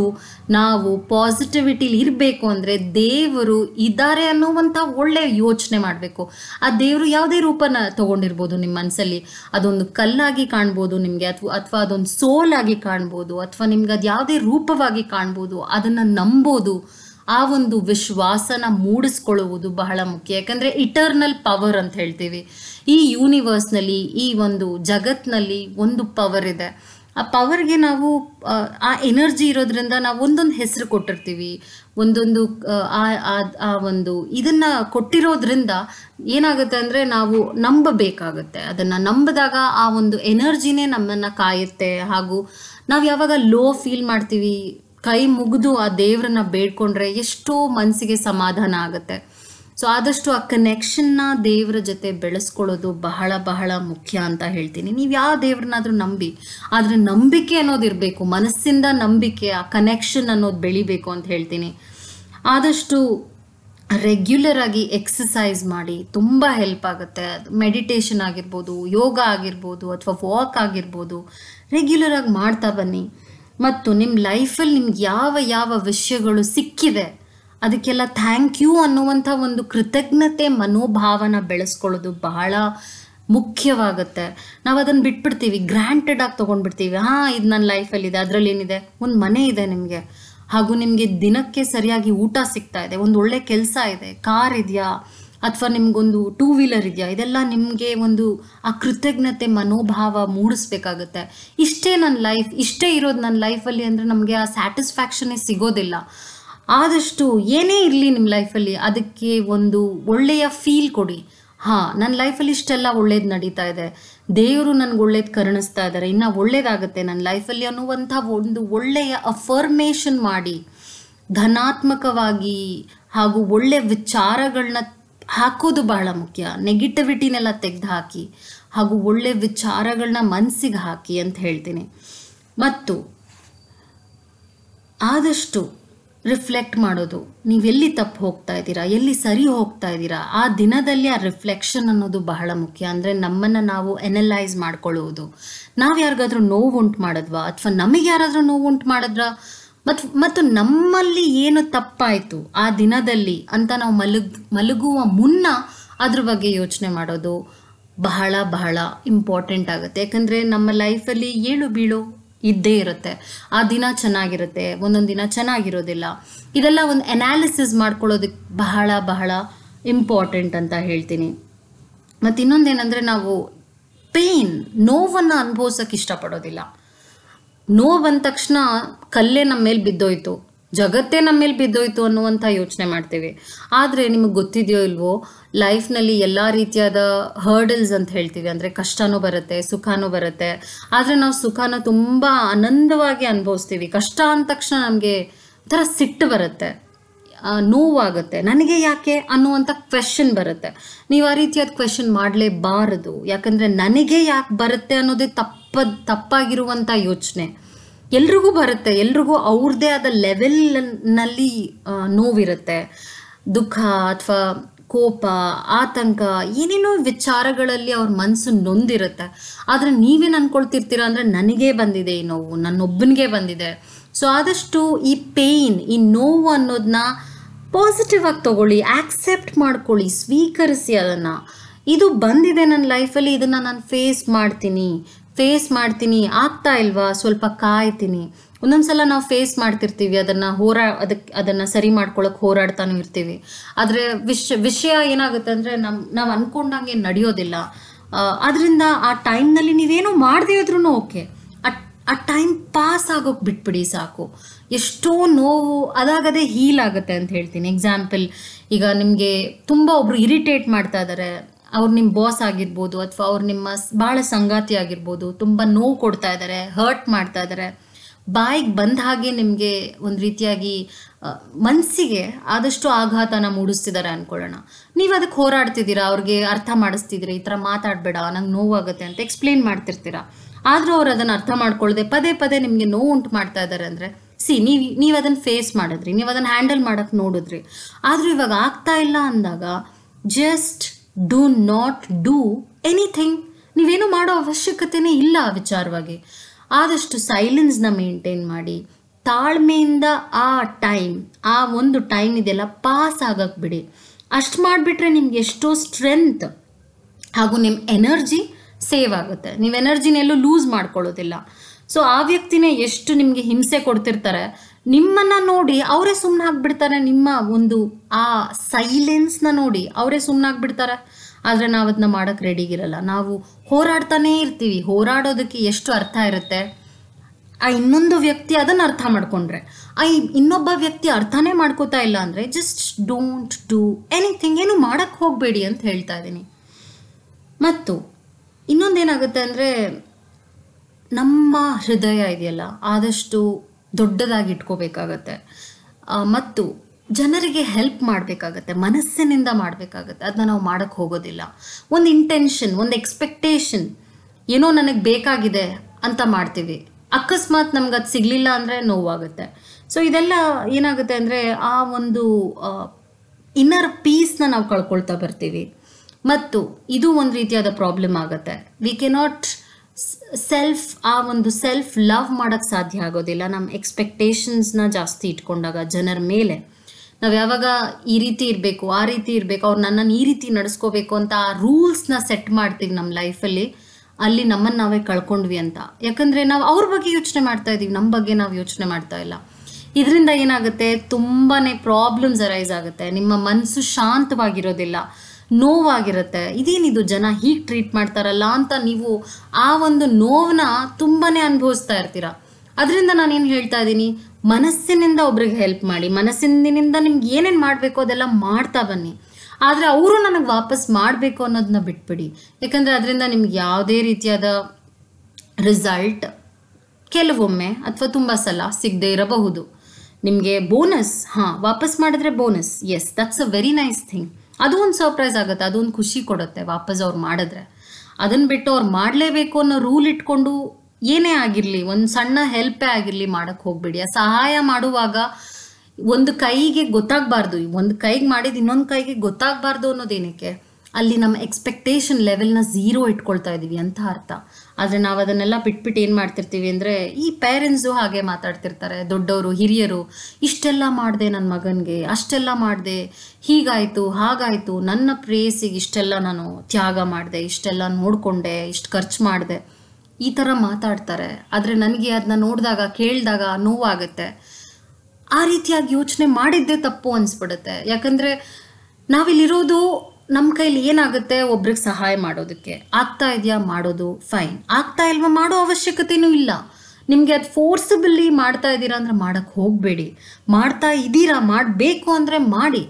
ನಾವು ಪಾಸಿಟಿವಿಟಿಲಿ ಇರಬೇಕು ಅಂದರೆ ದೇವರು ಇದ್ದಾರೆ ಅನ್ನುವಂಥ ಒಳ್ಳೆಯ ಯೋಚನೆ ಮಾಡಬೇಕು ಆ ದೇವರು ಯಾವುದೇ ರೂಪನ ತೊಗೊಂಡಿರ್ಬೋದು ನಿಮ್ಮ ಮನಸ್ಸಲ್ಲಿ ಅದೊಂದು ಕಲ್ಲಾಗಿ ಕಾಣ್ಬೋದು ನಿಮಗೆ ಅಥವಾ ಅಥವಾ ಅದೊಂದು ಸೋಲಾಗಿ ಕಾಣ್ಬೋದು ಅಥವಾ ನಿಮ್ಗೆ ಅದು ಯಾವುದೇ ರೂಪವಾಗಿ ಕಾಣ್ಬೋದು ಅದನ್ನು ನಂಬೋದು ಆ ಒಂದು ವಿಶ್ವಾಸನ ಮೂಡಿಸ್ಕೊಳ್ಳುವುದು ಬಹಳ ಮುಖ್ಯ ಯಾಕಂದರೆ ಇಟರ್ನಲ್ ಪವರ್ ಅಂತ ಹೇಳ್ತೀವಿ ಈ ಯೂನಿವರ್ಸ್ನಲ್ಲಿ ಈ ಒಂದು ಜಗತ್ನಲ್ಲಿ ಒಂದು ಪವರ್ ಇದೆ ಆ ಪವರ್ಗೆ ನಾವು ಆ ಎನರ್ಜಿ ಇರೋದ್ರಿಂದ ನಾವು ಒಂದೊಂದು ಹೆಸರು ಕೊಟ್ಟಿರ್ತೀವಿ ಒಂದೊಂದು ಆ ಒಂದು ಇದನ್ನು ಕೊಟ್ಟಿರೋದ್ರಿಂದ ಏನಾಗುತ್ತೆ ಅಂದರೆ ನಾವು ನಂಬಬೇಕಾಗುತ್ತೆ ಅದನ್ನು ನಂಬಿದಾಗ ಆ ಒಂದು ಎನರ್ಜಿನೇ ನಮ್ಮನ್ನು ಕಾಯುತ್ತೆ ಹಾಗೂ ನಾವು ಯಾವಾಗ ಲೋ ಫೀಲ್ ಮಾಡ್ತೀವಿ ಕೈ ಮುಗಿದು ಆ ದೇವ್ರನ್ನ ಬೇಡ್ಕೊಂಡ್ರೆ ಎಷ್ಟೋ ಮನಸ್ಸಿಗೆ ಸಮಾಧಾನ ಆಗುತ್ತೆ ಸೊ ಆದಷ್ಟು ಆ ಕನೆಕ್ಷನ್ನ ದೇವರ ಜೊತೆ ಬೆಳೆಸ್ಕೊಳ್ಳೋದು ಬಹಳ ಬಹಳ ಮುಖ್ಯ ಅಂತ ಹೇಳ್ತೀನಿ ನೀವು ಯಾವ ದೇವ್ರನ್ನಾದರೂ ನಂಬಿ ಆದರೆ ನಂಬಿಕೆ ಅನ್ನೋದು ಇರಬೇಕು ಮನಸ್ಸಿಂದ ನಂಬಿಕೆ ಆ ಕನೆಕ್ಷನ್ ಅನ್ನೋದು ಬೆಳಿಬೇಕು ಅಂತ ಹೇಳ್ತೀನಿ ಆದಷ್ಟು ರೆಗ್ಯುಲರ್ ಆಗಿ ಎಕ್ಸಸೈಸ್ ಮಾಡಿ ತುಂಬ ಹೆಲ್ಪ್ ಆಗುತ್ತೆ ಮೆಡಿಟೇಷನ್ ಆಗಿರ್ಬೋದು ಯೋಗ ಆಗಿರ್ಬೋದು ಅಥವಾ ವಾಕ್ ಆಗಿರ್ಬೋದು ರೆಗ್ಯುಲರ್ ಆಗಿ ಮಾಡ್ತಾ ಬನ್ನಿ ಮತ್ತು ನಿಮ್ಮ ಲೈಫಲ್ಲಿ ನಿಮ್ಗೆ ಯಾವ ಯಾವ ವಿಷಯಗಳು ಸಿಕ್ಕಿದೆ ಅದಕ್ಕೆಲ್ಲ ಥ್ಯಾಂಕ್ ಯು ಅನ್ನುವಂಥ ಒಂದು ಕೃತಜ್ಞತೆ ಮನೋಭಾವನ ಬೆಳೆಸ್ಕೊಳ್ಳೋದು ಬಹಳ ಮುಖ್ಯವಾಗುತ್ತೆ ನಾವು ಅದನ್ನು ಬಿಟ್ಬಿಡ್ತೀವಿ ಗ್ರ್ಯಾಂಟೆಡ್ ಆಗಿ ತೊಗೊಂಡ್ಬಿಡ್ತೀವಿ ಹಾಂ ಇದು ನನ್ನ ಲೈಫಲ್ಲಿದೆ ಅದರಲ್ಲಿ ಏನಿದೆ ಒಂದು ಮನೆ ಇದೆ ನಿಮಗೆ ಹಾಗೂ ನಿಮಗೆ ದಿನಕ್ಕೆ ಸರಿಯಾಗಿ ಊಟ ಸಿಗ್ತಾ ಇದೆ ಒಂದು ಒಳ್ಳೆ ಕೆಲಸ ಇದೆ ಕಾರ್ ಇದೆಯಾ ಅಥವಾ ನಿಮ್ಗೊಂದು ಟೂ ವೀಲರ್ ಇದೆಯಾ ಇದೆಲ್ಲ ನಿಮಗೆ ಒಂದು ಆ ಕೃತಜ್ಞತೆ ಮನೋಭಾವ ಮೂಡಿಸಬೇಕಾಗುತ್ತೆ ಇಷ್ಟೇ ನನ್ನ ಲೈಫ್ ಇಷ್ಟೇ ಇರೋದು ನನ್ನ ಲೈಫಲ್ಲಿ ಅಂದರೆ ನಮಗೆ ಆ ಸ್ಯಾಟಿಸ್ಫ್ಯಾಕ್ಷನೇ ಸಿಗೋದಿಲ್ಲ ಆದಷ್ಟು ಏನೇ ಇರಲಿ ನಿಮ್ಮ ಲೈಫಲ್ಲಿ ಅದಕ್ಕೆ ಒಂದು ಒಳ್ಳೆಯ ಫೀಲ್ ಕೊಡಿ ಹಾಂ ನನ್ನ ಲೈಫಲ್ಲಿ ಇಷ್ಟೆಲ್ಲ ಒಳ್ಳೇದು ನಡೀತಾ ಇದೆ ದೇವರು ನನಗೆ ಒಳ್ಳೇದು ಕರುಣಿಸ್ತಾ ಇದ್ದಾರೆ ಇನ್ನು ಒಳ್ಳೇದಾಗುತ್ತೆ ನನ್ನ ಲೈಫಲ್ಲಿ ಅನ್ನುವಂಥ ಒಂದು ಒಳ್ಳೆಯ ಅಫರ್ಮೇಷನ್ ಮಾಡಿ ಧನಾತ್ಮಕವಾಗಿ ಹಾಗೂ ಒಳ್ಳೆಯ ವಿಚಾರಗಳನ್ನ ಹಾಕೋದು ಬಹಳ ಮುಖ್ಯ ನೆಗೆಟಿವಿಟಿನೆಲ್ಲ ತೆಗೆದು ಹಾಕಿ ಹಾಗೂ ಒಳ್ಳೆಯ ವಿಚಾರಗಳನ್ನ ಮನಸ್ಸಿಗೆ ಹಾಕಿ ಅಂತ ಹೇಳ್ತೀನಿ ಮತ್ತು ಆದಷ್ಟು ರಿಫ್ಲೆಕ್ಟ್ ಮಾಡೋದು ನೀವೆಲ್ಲಿ ತಪ್ಪು ಹೋಗ್ತಾ ಇದ್ದೀರಾ ಎಲ್ಲಿ ಸರಿ ಹೋಗ್ತಾ ಇದ್ದೀರಾ ಆ ದಿನದಲ್ಲಿ ಆ ರಿಫ್ಲೆಕ್ಷನ್ ಅನ್ನೋದು ಬಹಳ ಮುಖ್ಯ ಅಂದರೆ ನಮ್ಮನ್ನು ನಾವು ಎನಲೈಸ್ ಮಾಡ್ಕೊಳ್ಳುವುದು ನಾವು ಯಾರಿಗಾದ್ರೂ ನೋವು ಉಂಟು ಮಾಡಿದ್ವಾ ಅಥವಾ ನಮಗೆ ಯಾರಾದರೂ ನೋವು ಉಂಟು ಮಾಡಿದ್ರಾ ಮತ್ತು ಮತ್ತು ನಮ್ಮಲ್ಲಿ ಏನು ತಪ್ಪಾಯಿತು ಆ ದಿನದಲ್ಲಿ ಅಂತ ನಾವು ಮಲಗ್ ಮಲಗುವ ಮುನ್ನ ಅದ್ರ ಬಗ್ಗೆ ಯೋಚನೆ ಮಾಡೋದು ಬಹಳ ಬಹಳ ಇಂಪಾರ್ಟೆಂಟ್ ಆಗುತ್ತೆ ಯಾಕಂದರೆ ನಮ್ಮ ಲೈಫಲ್ಲಿ ಏಳು ಬೀಳು ಇದ್ದೇ ಇರುತ್ತೆ ಆ ದಿನ ಚೆನ್ನಾಗಿರುತ್ತೆ ಒಂದೊಂದು ದಿನ ಚೆನ್ನಾಗಿರೋದಿಲ್ಲ ಇದೆಲ್ಲ ಒಂದು ಅನಾಲಿಸಿಸ್ ಮಾಡ್ಕೊಳ್ಳೋದಕ್ಕೆ ಬಹಳ ಬಹಳ ಇಂಪಾರ್ಟೆಂಟ್ ಅಂತ ಹೇಳ್ತೀನಿ ಮತ್ತು ಇನ್ನೊಂದೇನೆಂದರೆ ನಾವು ಪೇನ್ ನೋವನ್ನು ಅನುಭವಿಸೋಕೆ ಇಷ್ಟಪಡೋದಿಲ್ಲ ನೋ ಬಂದ ತಕ್ಷಣ ಕಲ್ಲೇ ನಮ್ಮ ಮೇಲೆ ಬಿದ್ದೋಯ್ತು ಜಗತ್ತೇ ನಮ್ಮ ಮೇಲೆ ಬಿದ್ದೋಯ್ತು ಅನ್ನುವಂಥ ಯೋಚನೆ ಮಾಡ್ತೀವಿ ಆದರೆ ನಿಮಗೆ ಗೊತ್ತಿದೆಯೋ ಇಲ್ವೋ ಲೈಫ್ನಲ್ಲಿ ಎಲ್ಲ ರೀತಿಯಾದ ಹರ್ಡಲ್ಸ್ ಅಂತ ಹೇಳ್ತೀವಿ ಅಂದರೆ ಕಷ್ಟನೂ ಬರುತ್ತೆ ಸುಖನೂ ಬರುತ್ತೆ ಆದರೆ ನಾವು ಸುಖನ ತುಂಬ ಆನಂದವಾಗಿ ಅನುಭವಿಸ್ತೀವಿ ಕಷ್ಟ ಅಂದ ತಕ್ಷಣ ನಮಗೆ ಒಂಥರ ಸಿಟ್ಟು ಬರುತ್ತೆ ನೋವಾಗುತ್ತೆ ನನಗೆ ಯಾಕೆ ಅನ್ನುವಂಥ ಕ್ವೆಶನ್ ಬರುತ್ತೆ ನೀವು ಆ ರೀತಿಯಾದ ಕ್ವೆಶನ್ ಮಾಡಲೇಬಾರದು ಯಾಕಂದರೆ ನನಗೆ ಯಾಕೆ ಬರುತ್ತೆ ಅನ್ನೋದೇ ತಪ್ಪು ತಪ್ಪದ ತಪ್ಪಾಗಿರುವಂಥ ಯೋಚನೆ ಎಲ್ರಿಗೂ ಬರುತ್ತೆ ಎಲ್ರಿಗೂ ಅವ್ರದ್ದೇ ಆದ ಲೆವೆಲ್ನಲ್ಲಿ ನೋವಿರುತ್ತೆ ದುಃಖ ಅಥವಾ ಕೋಪ ಆತಂಕ ಏನೇನೋ ವಿಚಾರಗಳಲ್ಲಿ ಅವ್ರ ಮನಸ್ಸು ನೊಂದಿರುತ್ತೆ ಆದರೆ ನೀವೇನು ಅಂದ್ಕೊಳ್ತಿರ್ತೀರ ಅಂದರೆ ನನಗೇ ಬಂದಿದೆ ಈ ನೋವು ನನ್ನೊಬ್ಬನಿಗೆ ಬಂದಿದೆ ಸೊ ಆದಷ್ಟು ಈ ಪೇಯ್ನ್ ಈ ನೋವು ಅನ್ನೋದನ್ನ ಪಾಸಿಟಿವ್ ಆಗಿ ತಗೊಳ್ಳಿ ಆಕ್ಸೆಪ್ಟ್ ಮಾಡ್ಕೊಳ್ಳಿ ಸ್ವೀಕರಿಸಿ ಅದನ್ನು ಇದು ಬಂದಿದೆ ನನ್ನ ಲೈಫಲ್ಲಿ ಇದನ್ನು ನಾನು ಫೇಸ್ ಮಾಡ್ತೀನಿ ಫೇಸ್ ಮಾಡ್ತೀನಿ ಆಗ್ತಾ ಇಲ್ವಾ ಸ್ವಲ್ಪ ಕಾಯ್ತೀನಿ ಒಂದೊಂದ್ಸಲ ಸಲ ನಾವು ಫೇಸ್ ಮಾಡ್ತಿರ್ತೀವಿ ಅದನ್ನು ಹೋರಾ ಅದಕ್ಕೆ ಅದನ್ನು ಸರಿ ಮಾಡ್ಕೊಳ್ಳೋಕೆ ಹೋರಾಡ್ತಾನು ಇರ್ತೀವಿ ಆದರೆ ವಿಷ ವಿಷಯ ಏನಾಗುತ್ತೆ ಅಂದರೆ ನಮ್ಮ ನಾವು ಅನ್ಕೊಂಡಂಗೆ ನಡೆಯೋದಿಲ್ಲ ಅದರಿಂದ ಆ ಟೈಮ್ನಲ್ಲಿ ನೀವೇನೋ ಮಾಡದೇ ಇದ್ರೂ ಓಕೆ ಆ ಟೈಮ್ ಪಾಸ್ ಆಗೋಕ್ ಬಿಟ್ಬಿಡಿ ಸಾಕು ಎಷ್ಟೋ ನೋವು ಅದಾಗದೇ ಹೀಲ್ ಆಗುತ್ತೆ ಅಂತ ಹೇಳ್ತೀನಿ ಎಕ್ಸಾಂಪಲ್ ಈಗ ನಿಮಗೆ ತುಂಬ ಒಬ್ರು ಇರಿಟೇಟ್ ಮಾಡ್ತಾ ಇದ್ದಾರೆ ಅವ್ರು ನಿಮ್ಮ ಬಾಸ್ ಆಗಿರ್ಬೋದು ಅಥವಾ ಅವ್ರು ನಿಮ್ಮ ಭಾಳ ಸಂಗಾತಿ ಆಗಿರ್ಬೋದು ತುಂಬ ನೋವು ಕೊಡ್ತಾ ಇದ್ದಾರೆ ಹರ್ಟ್ ಮಾಡ್ತಾ ಇದ್ದಾರೆ ಬಾಯಿಗೆ ಬಂದ ಹಾಗೆ ನಿಮಗೆ ಒಂದು ರೀತಿಯಾಗಿ ಮನಸ್ಸಿಗೆ ಆದಷ್ಟು ಆಘಾತನ ಮೂಡಿಸ್ತಿದ್ದಾರೆ ಅನ್ಕೊಳ್ಳೋಣ ನೀವು ಅದಕ್ಕೆ ಹೋರಾಡ್ತಿದ್ದೀರಾ ಅವ್ರಿಗೆ ಅರ್ಥ ಮಾಡಿಸ್ತಿದ್ದೀರಾ ಈ ಥರ ಮಾತಾಡಬೇಡ ನಂಗೆ ನೋವಾಗುತ್ತೆ ಅಂತ ಎಕ್ಸ್ಪ್ಲೇನ್ ಮಾಡ್ತಿರ್ತೀರಾ ಆದರೂ ಅವ್ರು ಅದನ್ನು ಅರ್ಥ ಮಾಡ್ಕೊಳ್ಳದೆ ಪದೇ ಪದೇ ನಿಮಗೆ ನೋವು ಉಂಟು ಮಾಡ್ತಾ ಇದ್ದಾರೆ ಅಂದರೆ ಸಿ ನೀವು ನೀವು ಅದನ್ನು ಫೇಸ್ ಮಾಡಿದ್ರಿ ನೀವು ಅದನ್ನು ಹ್ಯಾಂಡಲ್ ಮಾಡೋಕ್ಕೆ ನೋಡಿದ್ರಿ ಆದರೂ ಇವಾಗ ಆಗ್ತಾ ಇಲ್ಲ ಅಂದಾಗ just do not do anything ನೀವೇನು ಮಾಡೋ ಅವಶ್ಯಕತೆನೇ ಇಲ್ಲ ಆ ವಿಚಾರವಾಗಿ ಆದಷ್ಟು ಸೈಲೆನ್ಸ್ನ ಮೇಂಟೈನ್ ಮಾಡಿ ತಾಳ್ಮೆಯಿಂದ ಆ ಟೈಮ್ ಆ ಒಂದು ಟೈಮ್ ಇದೆಲ್ಲ ಪಾಸ್ ಆಗಕ್ಕೆ ಬಿಡಿ ಅಷ್ಟು ಮಾಡಿಬಿಟ್ರೆ ನಿಮ್ಗೆ ಎಷ್ಟೋ ಸ್ಟ್ರೆಂತ್ ಹಾಗೂ ನಿಮ್ಮ ಎನರ್ಜಿ ಸೇವ್ ಆಗುತ್ತೆ ನೀವು ಎನರ್ಜಿನೆಲ್ಲೂ ಲೂಸ್ ಮಾಡ್ಕೊಳ್ಳೋದಿಲ್ಲ ಸೊ ಆ ವ್ಯಕ್ತಿನೇ ಎಷ್ಟು ನಿಮಗೆ ಹಿಂಸೆ ಕೊಡ್ತಿರ್ತಾರೆ ನಿಮ್ಮನ್ನ ನೋಡಿ ಅವರೇ ಸುಮ್ಮನೆ ಹಾಕ್ಬಿಡ್ತಾರೆ ನಿಮ್ಮ ಒಂದು ಆ ಸೈಲೆನ್ಸ್ನ ನೋಡಿ ಅವರೇ ಸುಮ್ಮನೆ ಹಾಕ್ಬಿಡ್ತಾರೆ ಆದರೆ ನಾವು ಅದನ್ನ ಮಾಡೋಕೆ ರೆಡಿಗಿರಲ್ಲ ನಾವು ಹೋರಾಡ್ತಾನೇ ಇರ್ತೀವಿ ಹೋರಾಡೋದಕ್ಕೆ ಎಷ್ಟು ಅರ್ಥ ಇರುತ್ತೆ ಆ ಇನ್ನೊಂದು ವ್ಯಕ್ತಿ ಅದನ್ನು ಅರ್ಥ ಮಾಡ್ಕೊಂಡ್ರೆ ಆ ಇನ್ನೊಬ್ಬ ವ್ಯಕ್ತಿ ಅರ್ಥನೇ ಮಾಡ್ಕೋತಾ ಇಲ್ಲ ಅಂದರೆ ಜಸ್ಟ್ ಡೋಂಟ್ ಡೂ ಎನಿಥಿಂಗ್ ಏನು ಮಾಡೋಕ್ಕೆ ಹೋಗಬೇಡಿ ಅಂತ ಹೇಳ್ತಾ ಇದ್ದೀನಿ ಮತ್ತು ಇನ್ನೊಂದೇನಾಗುತ್ತೆ ಅಂದರೆ ನಮ್ಮ ಹೃದಯ ಇದೆಯಲ್ಲ ಆದಷ್ಟು ದೊಡ್ಡದಾಗಿ ಇಟ್ಕೋಬೇಕಾಗತ್ತೆ ಮತ್ತು ಜನರಿಗೆ ಹೆಲ್ಪ್ ಮಾಡಬೇಕಾಗತ್ತೆ ಮನಸ್ಸಿನಿಂದ ಮಾಡಬೇಕಾಗತ್ತೆ ಅದನ್ನ ನಾವು ಮಾಡಕ್ಕೆ ಹೋಗೋದಿಲ್ಲ ಒಂದು ಇಂಟೆನ್ಷನ್ ಒಂದು ಎಕ್ಸ್ಪೆಕ್ಟೇಷನ್ ಏನೋ ನನಗೆ ಬೇಕಾಗಿದೆ ಅಂತ ಮಾಡ್ತೀವಿ ಅಕಸ್ಮಾತ್ ನಮ್ಗೆ ಅದು ಸಿಗಲಿಲ್ಲ ಅಂದರೆ ನೋವಾಗುತ್ತೆ ಸೊ ಇದೆಲ್ಲ ಏನಾಗುತ್ತೆ ಅಂದರೆ ಆ ಒಂದು ಇನ್ನರ್ ಪೀಸ್ನ ನಾವು ಕಳ್ಕೊಳ್ತಾ ಬರ್ತೀವಿ ಮತ್ತು ಇದು ಒಂದು ರೀತಿಯಾದ ಪ್ರಾಬ್ಲಮ್ ಆಗುತ್ತೆ ವಿ ನಾಟ್ ಸೆಲ್ಫ್ ಆ ಒಂದು ಸೆಲ್ಫ್ ಲವ್ ಮಾಡೋಕ್ಕೆ ಸಾಧ್ಯ ಆಗೋದಿಲ್ಲ ನಮ್ಮ ಎಕ್ಸ್ಪೆಕ್ಟೇಷನ್ಸ್ನ ಜಾಸ್ತಿ ಇಟ್ಕೊಂಡಾಗ ಜನರ ಮೇಲೆ ನಾವು ಯಾವಾಗ ಈ ರೀತಿ ಇರಬೇಕು ಆ ರೀತಿ ಇರಬೇಕು ಅವ್ರು ನನ್ನನ್ನು ಈ ರೀತಿ ನಡೆಸ್ಕೋಬೇಕು ಅಂತ ಆ ರೂಲ್ಸ್ನ ಸೆಟ್ ಮಾಡ್ತೀವಿ ನಮ್ಮ ಲೈಫಲ್ಲಿ ಅಲ್ಲಿ ನಮ್ಮನ್ನು ನಾವೇ ಕಳ್ಕೊಂಡ್ವಿ ಅಂತ ಯಾಕಂದರೆ ನಾವು ಅವ್ರ ಬಗ್ಗೆ ಯೋಚನೆ ಮಾಡ್ತಾ ಇದ್ದೀವಿ ನಮ್ಮ ಬಗ್ಗೆ ನಾವು ಯೋಚನೆ ಮಾಡ್ತಾ ಇಲ್ಲ ಇದರಿಂದ ಏನಾಗುತ್ತೆ ತುಂಬಾ ಪ್ರಾಬ್ಲಮ್ಸ್ ಅರೈಸ್ ಆಗುತ್ತೆ ನಿಮ್ಮ ಮನಸ್ಸು ಶಾಂತವಾಗಿರೋದಿಲ್ಲ ನೋವಾಗಿರುತ್ತೆ ಇದೇನಿದು ಜನ ಹೀಗೆ ಟ್ರೀಟ್ ಮಾಡ್ತಾರಲ್ಲ ಅಂತ ನೀವು ಆ ಒಂದು ನೋವನ್ನ ತುಂಬಾ ಅನುಭವಿಸ್ತಾ ಇರ್ತೀರ ಅದರಿಂದ ನಾನೇನು ಹೇಳ್ತಾ ಇದ್ದೀನಿ ಮನಸ್ಸಿನಿಂದ ಒಬ್ರಿಗೆ ಹೆಲ್ಪ್ ಮಾಡಿ ಮನಸ್ಸಿನಿಂದ ನಿಮ್ಗೆ ಏನೇನು ಮಾಡಬೇಕು ಅದೆಲ್ಲ ಮಾಡ್ತಾ ಬನ್ನಿ ಆದರೆ ಅವರು ನನಗೆ ವಾಪಸ್ ಮಾಡಬೇಕು ಅನ್ನೋದನ್ನ ಬಿಟ್ಬಿಡಿ ಯಾಕಂದರೆ ಅದರಿಂದ ನಿಮ್ಗೆ ಯಾವುದೇ ರೀತಿಯಾದ ರಿಸಲ್ಟ್ ಕೆಲವೊಮ್ಮೆ ಅಥವಾ ತುಂಬ ಸಲ ಸಿಗದೆ ಇರಬಹುದು ನಿಮಗೆ ಬೋನಸ್ ಹಾಂ ವಾಪಸ್ ಮಾಡಿದ್ರೆ bonus yes that's a very nice thing ಅದು ಒಂದು ಸರ್ಪ್ರೈಸ್ ಆಗುತ್ತೆ ಅದೊಂದು ಖುಷಿ ಕೊಡುತ್ತೆ ವಾಪಸ್ ಅವ್ರು ಮಾಡಿದ್ರೆ ಅದನ್ನು ಬಿಟ್ಟು ಅವ್ರು ಮಾಡಲೇಬೇಕು ಅನ್ನೋ ರೂಲ್ ಇಟ್ಕೊಂಡು ಏನೇ ಆಗಿರಲಿ ಒಂದು ಸಣ್ಣ ಹೆಲ್ಪೇ ಆಗಿರಲಿ ಮಾಡೋಕ್ಕೆ ಹೋಗ್ಬೇಡಿ ಆ ಸಹಾಯ ಮಾಡುವಾಗ ಒಂದು ಕೈಗೆ ಗೊತ್ತಾಗಬಾರ್ದು ಒಂದು ಕೈಗೆ ಮಾಡಿದ ಇನ್ನೊಂದು ಕೈಗೆ ಗೊತ್ತಾಗಬಾರ್ದು ಅನ್ನೋದೇನಕ್ಕೆ ಅಲ್ಲಿ ನಮ್ಮ ಎಕ್ಸ್ಪೆಕ್ಟೇಷನ್ ಲೆವೆಲ್ನ ಝೀರೋ ಇಟ್ಕೊಳ್ತಾ ಇದ್ದೀವಿ ಅಂತ ಅರ್ಥ ಆದರೆ ನಾವು ಅದನ್ನೆಲ್ಲ ಬಿಟ್ಬಿಟ್ಟು ಏನು ಮಾಡ್ತಿರ್ತೀವಿ ಅಂದರೆ ಈ ಪೇರೆಂಟ್ಸು ಹಾಗೆ ಮಾತಾಡ್ತಿರ್ತಾರೆ ದೊಡ್ಡವರು ಹಿರಿಯರು ಇಷ್ಟೆಲ್ಲ ಮಾಡಿದೆ ನನ್ನ ಮಗನಿಗೆ ಅಷ್ಟೆಲ್ಲ ಮಾಡಿದೆ ಹೀಗಾಯಿತು ಹಾಗಾಯಿತು ನನ್ನ ಪ್ರೇಯಸಿಗೆ ಇಷ್ಟೆಲ್ಲ ನಾನು ತ್ಯಾಗ ಮಾಡಿದೆ ಇಷ್ಟೆಲ್ಲ ನೋಡಿಕೊಂಡೆ ಇಷ್ಟು ಖರ್ಚು ಮಾಡಿದೆ ಈ ಥರ ಮಾತಾಡ್ತಾರೆ ಆದರೆ ನನಗೆ ಅದನ್ನ ನೋಡಿದಾಗ ಕೇಳಿದಾಗ ನೋವಾಗುತ್ತೆ ಆ ರೀತಿಯಾಗಿ ಯೋಚನೆ ಮಾಡಿದ್ದೇ ತಪ್ಪು ಅನಿಸ್ಬಿಡುತ್ತೆ ಯಾಕಂದರೆ ನಾವಿಲ್ಲಿರೋದು ನಮ್ಮ ಕೈಲಿ ಏನಾಗುತ್ತೆ ಒಬ್ರಿಗೆ ಸಹಾಯ ಮಾಡೋದಕ್ಕೆ ಆಗ್ತಾ ಇದೆಯಾ ಮಾಡೋದು ಫೈನ್ ಆಗ್ತಾ ಇಲ್ವಾ ಮಾಡೋ ಅವಶ್ಯಕತೆಯೂ ಇಲ್ಲ ನಿಮಗೆ ಅದು ಫೋರ್ಸಬಲಿ ಮಾಡ್ತಾ ಇದ್ದೀರಾ ಅಂದರೆ ಮಾಡೋಕ್ಕೆ ಹೋಗಬೇಡಿ ಮಾಡ್ತಾ ಇದ್ದೀರಾ ಮಾಡಬೇಕು ಅಂದರೆ ಮಾಡಿ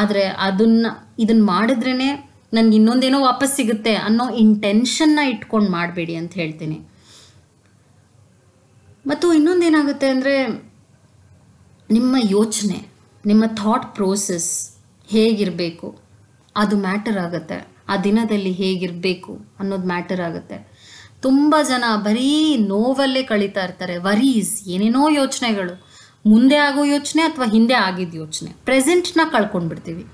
ಆದರೆ ಅದನ್ನು ಇದನ್ನು ಮಾಡಿದ್ರೇ ನನಗೆ ಇನ್ನೊಂದೇನೋ ವಾಪಸ್ ಸಿಗುತ್ತೆ ಅನ್ನೋ ಇಂಟೆನ್ಷನ್ನ ಇಟ್ಕೊಂಡು ಮಾಡಬೇಡಿ ಅಂತ ಹೇಳ್ತೀನಿ ಮತ್ತು ಇನ್ನೊಂದೇನಾಗುತ್ತೆ ಅಂದರೆ ನಿಮ್ಮ ಯೋಚನೆ ನಿಮ್ಮ ಥಾಟ್ ಪ್ರೋಸೆಸ್ ಹೇಗಿರಬೇಕು ಅದು ಮ್ಯಾಟರ್ ಆಗುತ್ತೆ ಆ ದಿನದಲ್ಲಿ ಹೇಗಿರಬೇಕು ಅನ್ನೋದು ಮ್ಯಾಟರ್ ಆಗುತ್ತೆ ತುಂಬ ಜನ ಬರೀ ನೋವಲ್ಲೇ ಕಳೀತಾ ಇರ್ತಾರೆ ವರೀಸ್ ಏನೇನೋ ಯೋಚನೆಗಳು ಮುಂದೆ ಆಗೋ ಯೋಚನೆ ಅಥವಾ ಹಿಂದೆ ಆಗಿದ್ದ ಯೋಚನೆ ಪ್ರೆಸೆಂಟ್ನ ಕಳ್ಕೊಂಡ್ಬಿಡ್ತೀವಿ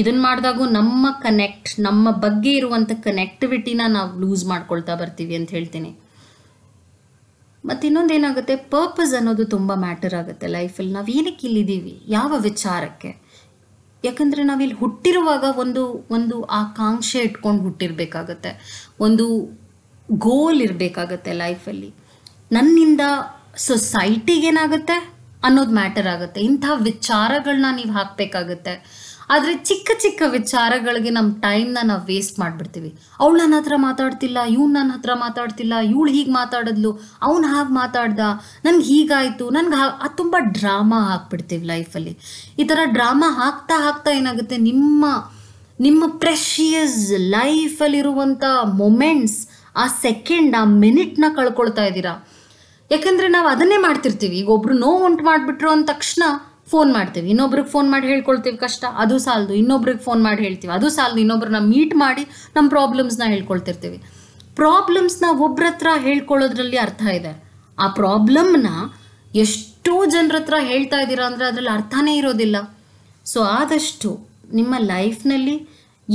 ಇದನ್ನು ಮಾಡಿದಾಗೂ ನಮ್ಮ ಕನೆಕ್ಟ್ ನಮ್ಮ ಬಗ್ಗೆ ಇರುವಂಥ ಕನೆಕ್ಟಿವಿಟಿನ ನಾವು ಲೂಸ್ ಮಾಡ್ಕೊಳ್ತಾ ಬರ್ತೀವಿ ಅಂತ ಹೇಳ್ತೀನಿ ಮತ್ತು ಇನ್ನೊಂದು ಏನಾಗುತ್ತೆ ಪರ್ಪಸ್ ಅನ್ನೋದು ತುಂಬ ಮ್ಯಾಟರ್ ಆಗುತ್ತೆ ಲೈಫಲ್ಲಿ ನಾವು ಏನಕ್ಕೆ ಇಲ್ಲಿದ್ದೀವಿ ಯಾವ ವಿಚಾರಕ್ಕೆ ಯಾಕಂದರೆ ನಾವಿಲ್ಲಿ ಹುಟ್ಟಿರುವಾಗ ಒಂದು ಒಂದು ಆಕಾಂಕ್ಷೆ ಇಟ್ಕೊಂಡು ಹುಟ್ಟಿರ್ಬೇಕಾಗತ್ತೆ ಒಂದು ಗೋಲ್ ಇರಬೇಕಾಗತ್ತೆ ಲೈಫಲ್ಲಿ ನನ್ನಿಂದ ಸೊಸೈಟಿಗೇನಾಗುತ್ತೆ ಅನ್ನೋದು ಮ್ಯಾಟರ್ ಆಗುತ್ತೆ ಇಂಥ ವಿಚಾರಗಳನ್ನ ನೀವು ಹಾಕಬೇಕಾಗತ್ತೆ ಆದರೆ ಚಿಕ್ಕ ಚಿಕ್ಕ ವಿಚಾರಗಳಿಗೆ ನಮ್ಮ ಟೈಮ್ನ ನಾವು ವೇಸ್ಟ್ ಮಾಡಿಬಿಡ್ತೀವಿ ಅವಳು ನನ್ನ ಹತ್ರ ಮಾತಾಡ್ತಿಲ್ಲ ಇವ್ನು ನನ್ನ ಹತ್ರ ಮಾತಾಡ್ತಿಲ್ಲ ಇವಳು ಹೀಗೆ ಮಾತಾಡಿದ್ಲು ಅವ್ನು ಹಾಗೆ ಮಾತಾಡ್ದ ನನಗೆ ಹೀಗಾಯಿತು ನನಗೆ ಅದು ತುಂಬ ಡ್ರಾಮಾ ಹಾಕ್ಬಿಡ್ತೀವಿ ಲೈಫಲ್ಲಿ ಈ ಥರ ಡ್ರಾಮಾ ಹಾಕ್ತಾ ಹಾಕ್ತಾ ಏನಾಗುತ್ತೆ ನಿಮ್ಮ ನಿಮ್ಮ ಪ್ರೆಷಿಯಸ್ ಲೈಫಲ್ಲಿರುವಂಥ ಮೊಮೆಂಟ್ಸ್ ಆ ಸೆಕೆಂಡ್ ಆ ಮಿನಿಟ್ನ ಕಳ್ಕೊಳ್ತಾ ಇದ್ದೀರಾ ಯಾಕಂದರೆ ನಾವು ಅದನ್ನೇ ಮಾಡ್ತಿರ್ತೀವಿ ಈಗ ಒಬ್ರು ನೋವು ಉಂಟು ಮಾಡಿಬಿಟ್ರು ಅಂದ ತಕ್ಷಣ ಫೋನ್ ಮಾಡ್ತೀವಿ ಇನ್ನೊಬ್ರಿಗೆ ಫೋನ್ ಮಾಡಿ ಹೇಳ್ಕೊಳ್ತೀವಿ ಕಷ್ಟ ಅದು ಸಾಲದು ಇನ್ನೊಬ್ರಿಗೆ ಫೋನ್ ಮಾಡಿ ಹೇಳ್ತೀವಿ ಅದು ಸಾಲದು ಇನ್ನೊಬ್ರನ್ನ ಮೀಟ್ ಮಾಡಿ ನಮ್ಮ ಪ್ರಾಬ್ಲಮ್ಸ್ನ ಹೇಳ್ಕೊಳ್ತಿರ್ತೀವಿ ಪ್ರಾಬ್ಲಮ್ಸ್ನ ಒಬ್ರ ಹತ್ರ ಹೇಳ್ಕೊಳ್ಳೋದ್ರಲ್ಲಿ ಅರ್ಥ ಇದೆ ಆ ಪ್ರಾಬ್ಲಮ್ನ ಎಷ್ಟೋ ಜನರ ಹತ್ರ ಹೇಳ್ತಾ ಇದ್ದೀರಾ ಅಂದರೆ ಅದರಲ್ಲಿ ಅರ್ಥನೇ ಇರೋದಿಲ್ಲ ಸೊ ಆದಷ್ಟು ನಿಮ್ಮ ಲೈಫ್ನಲ್ಲಿ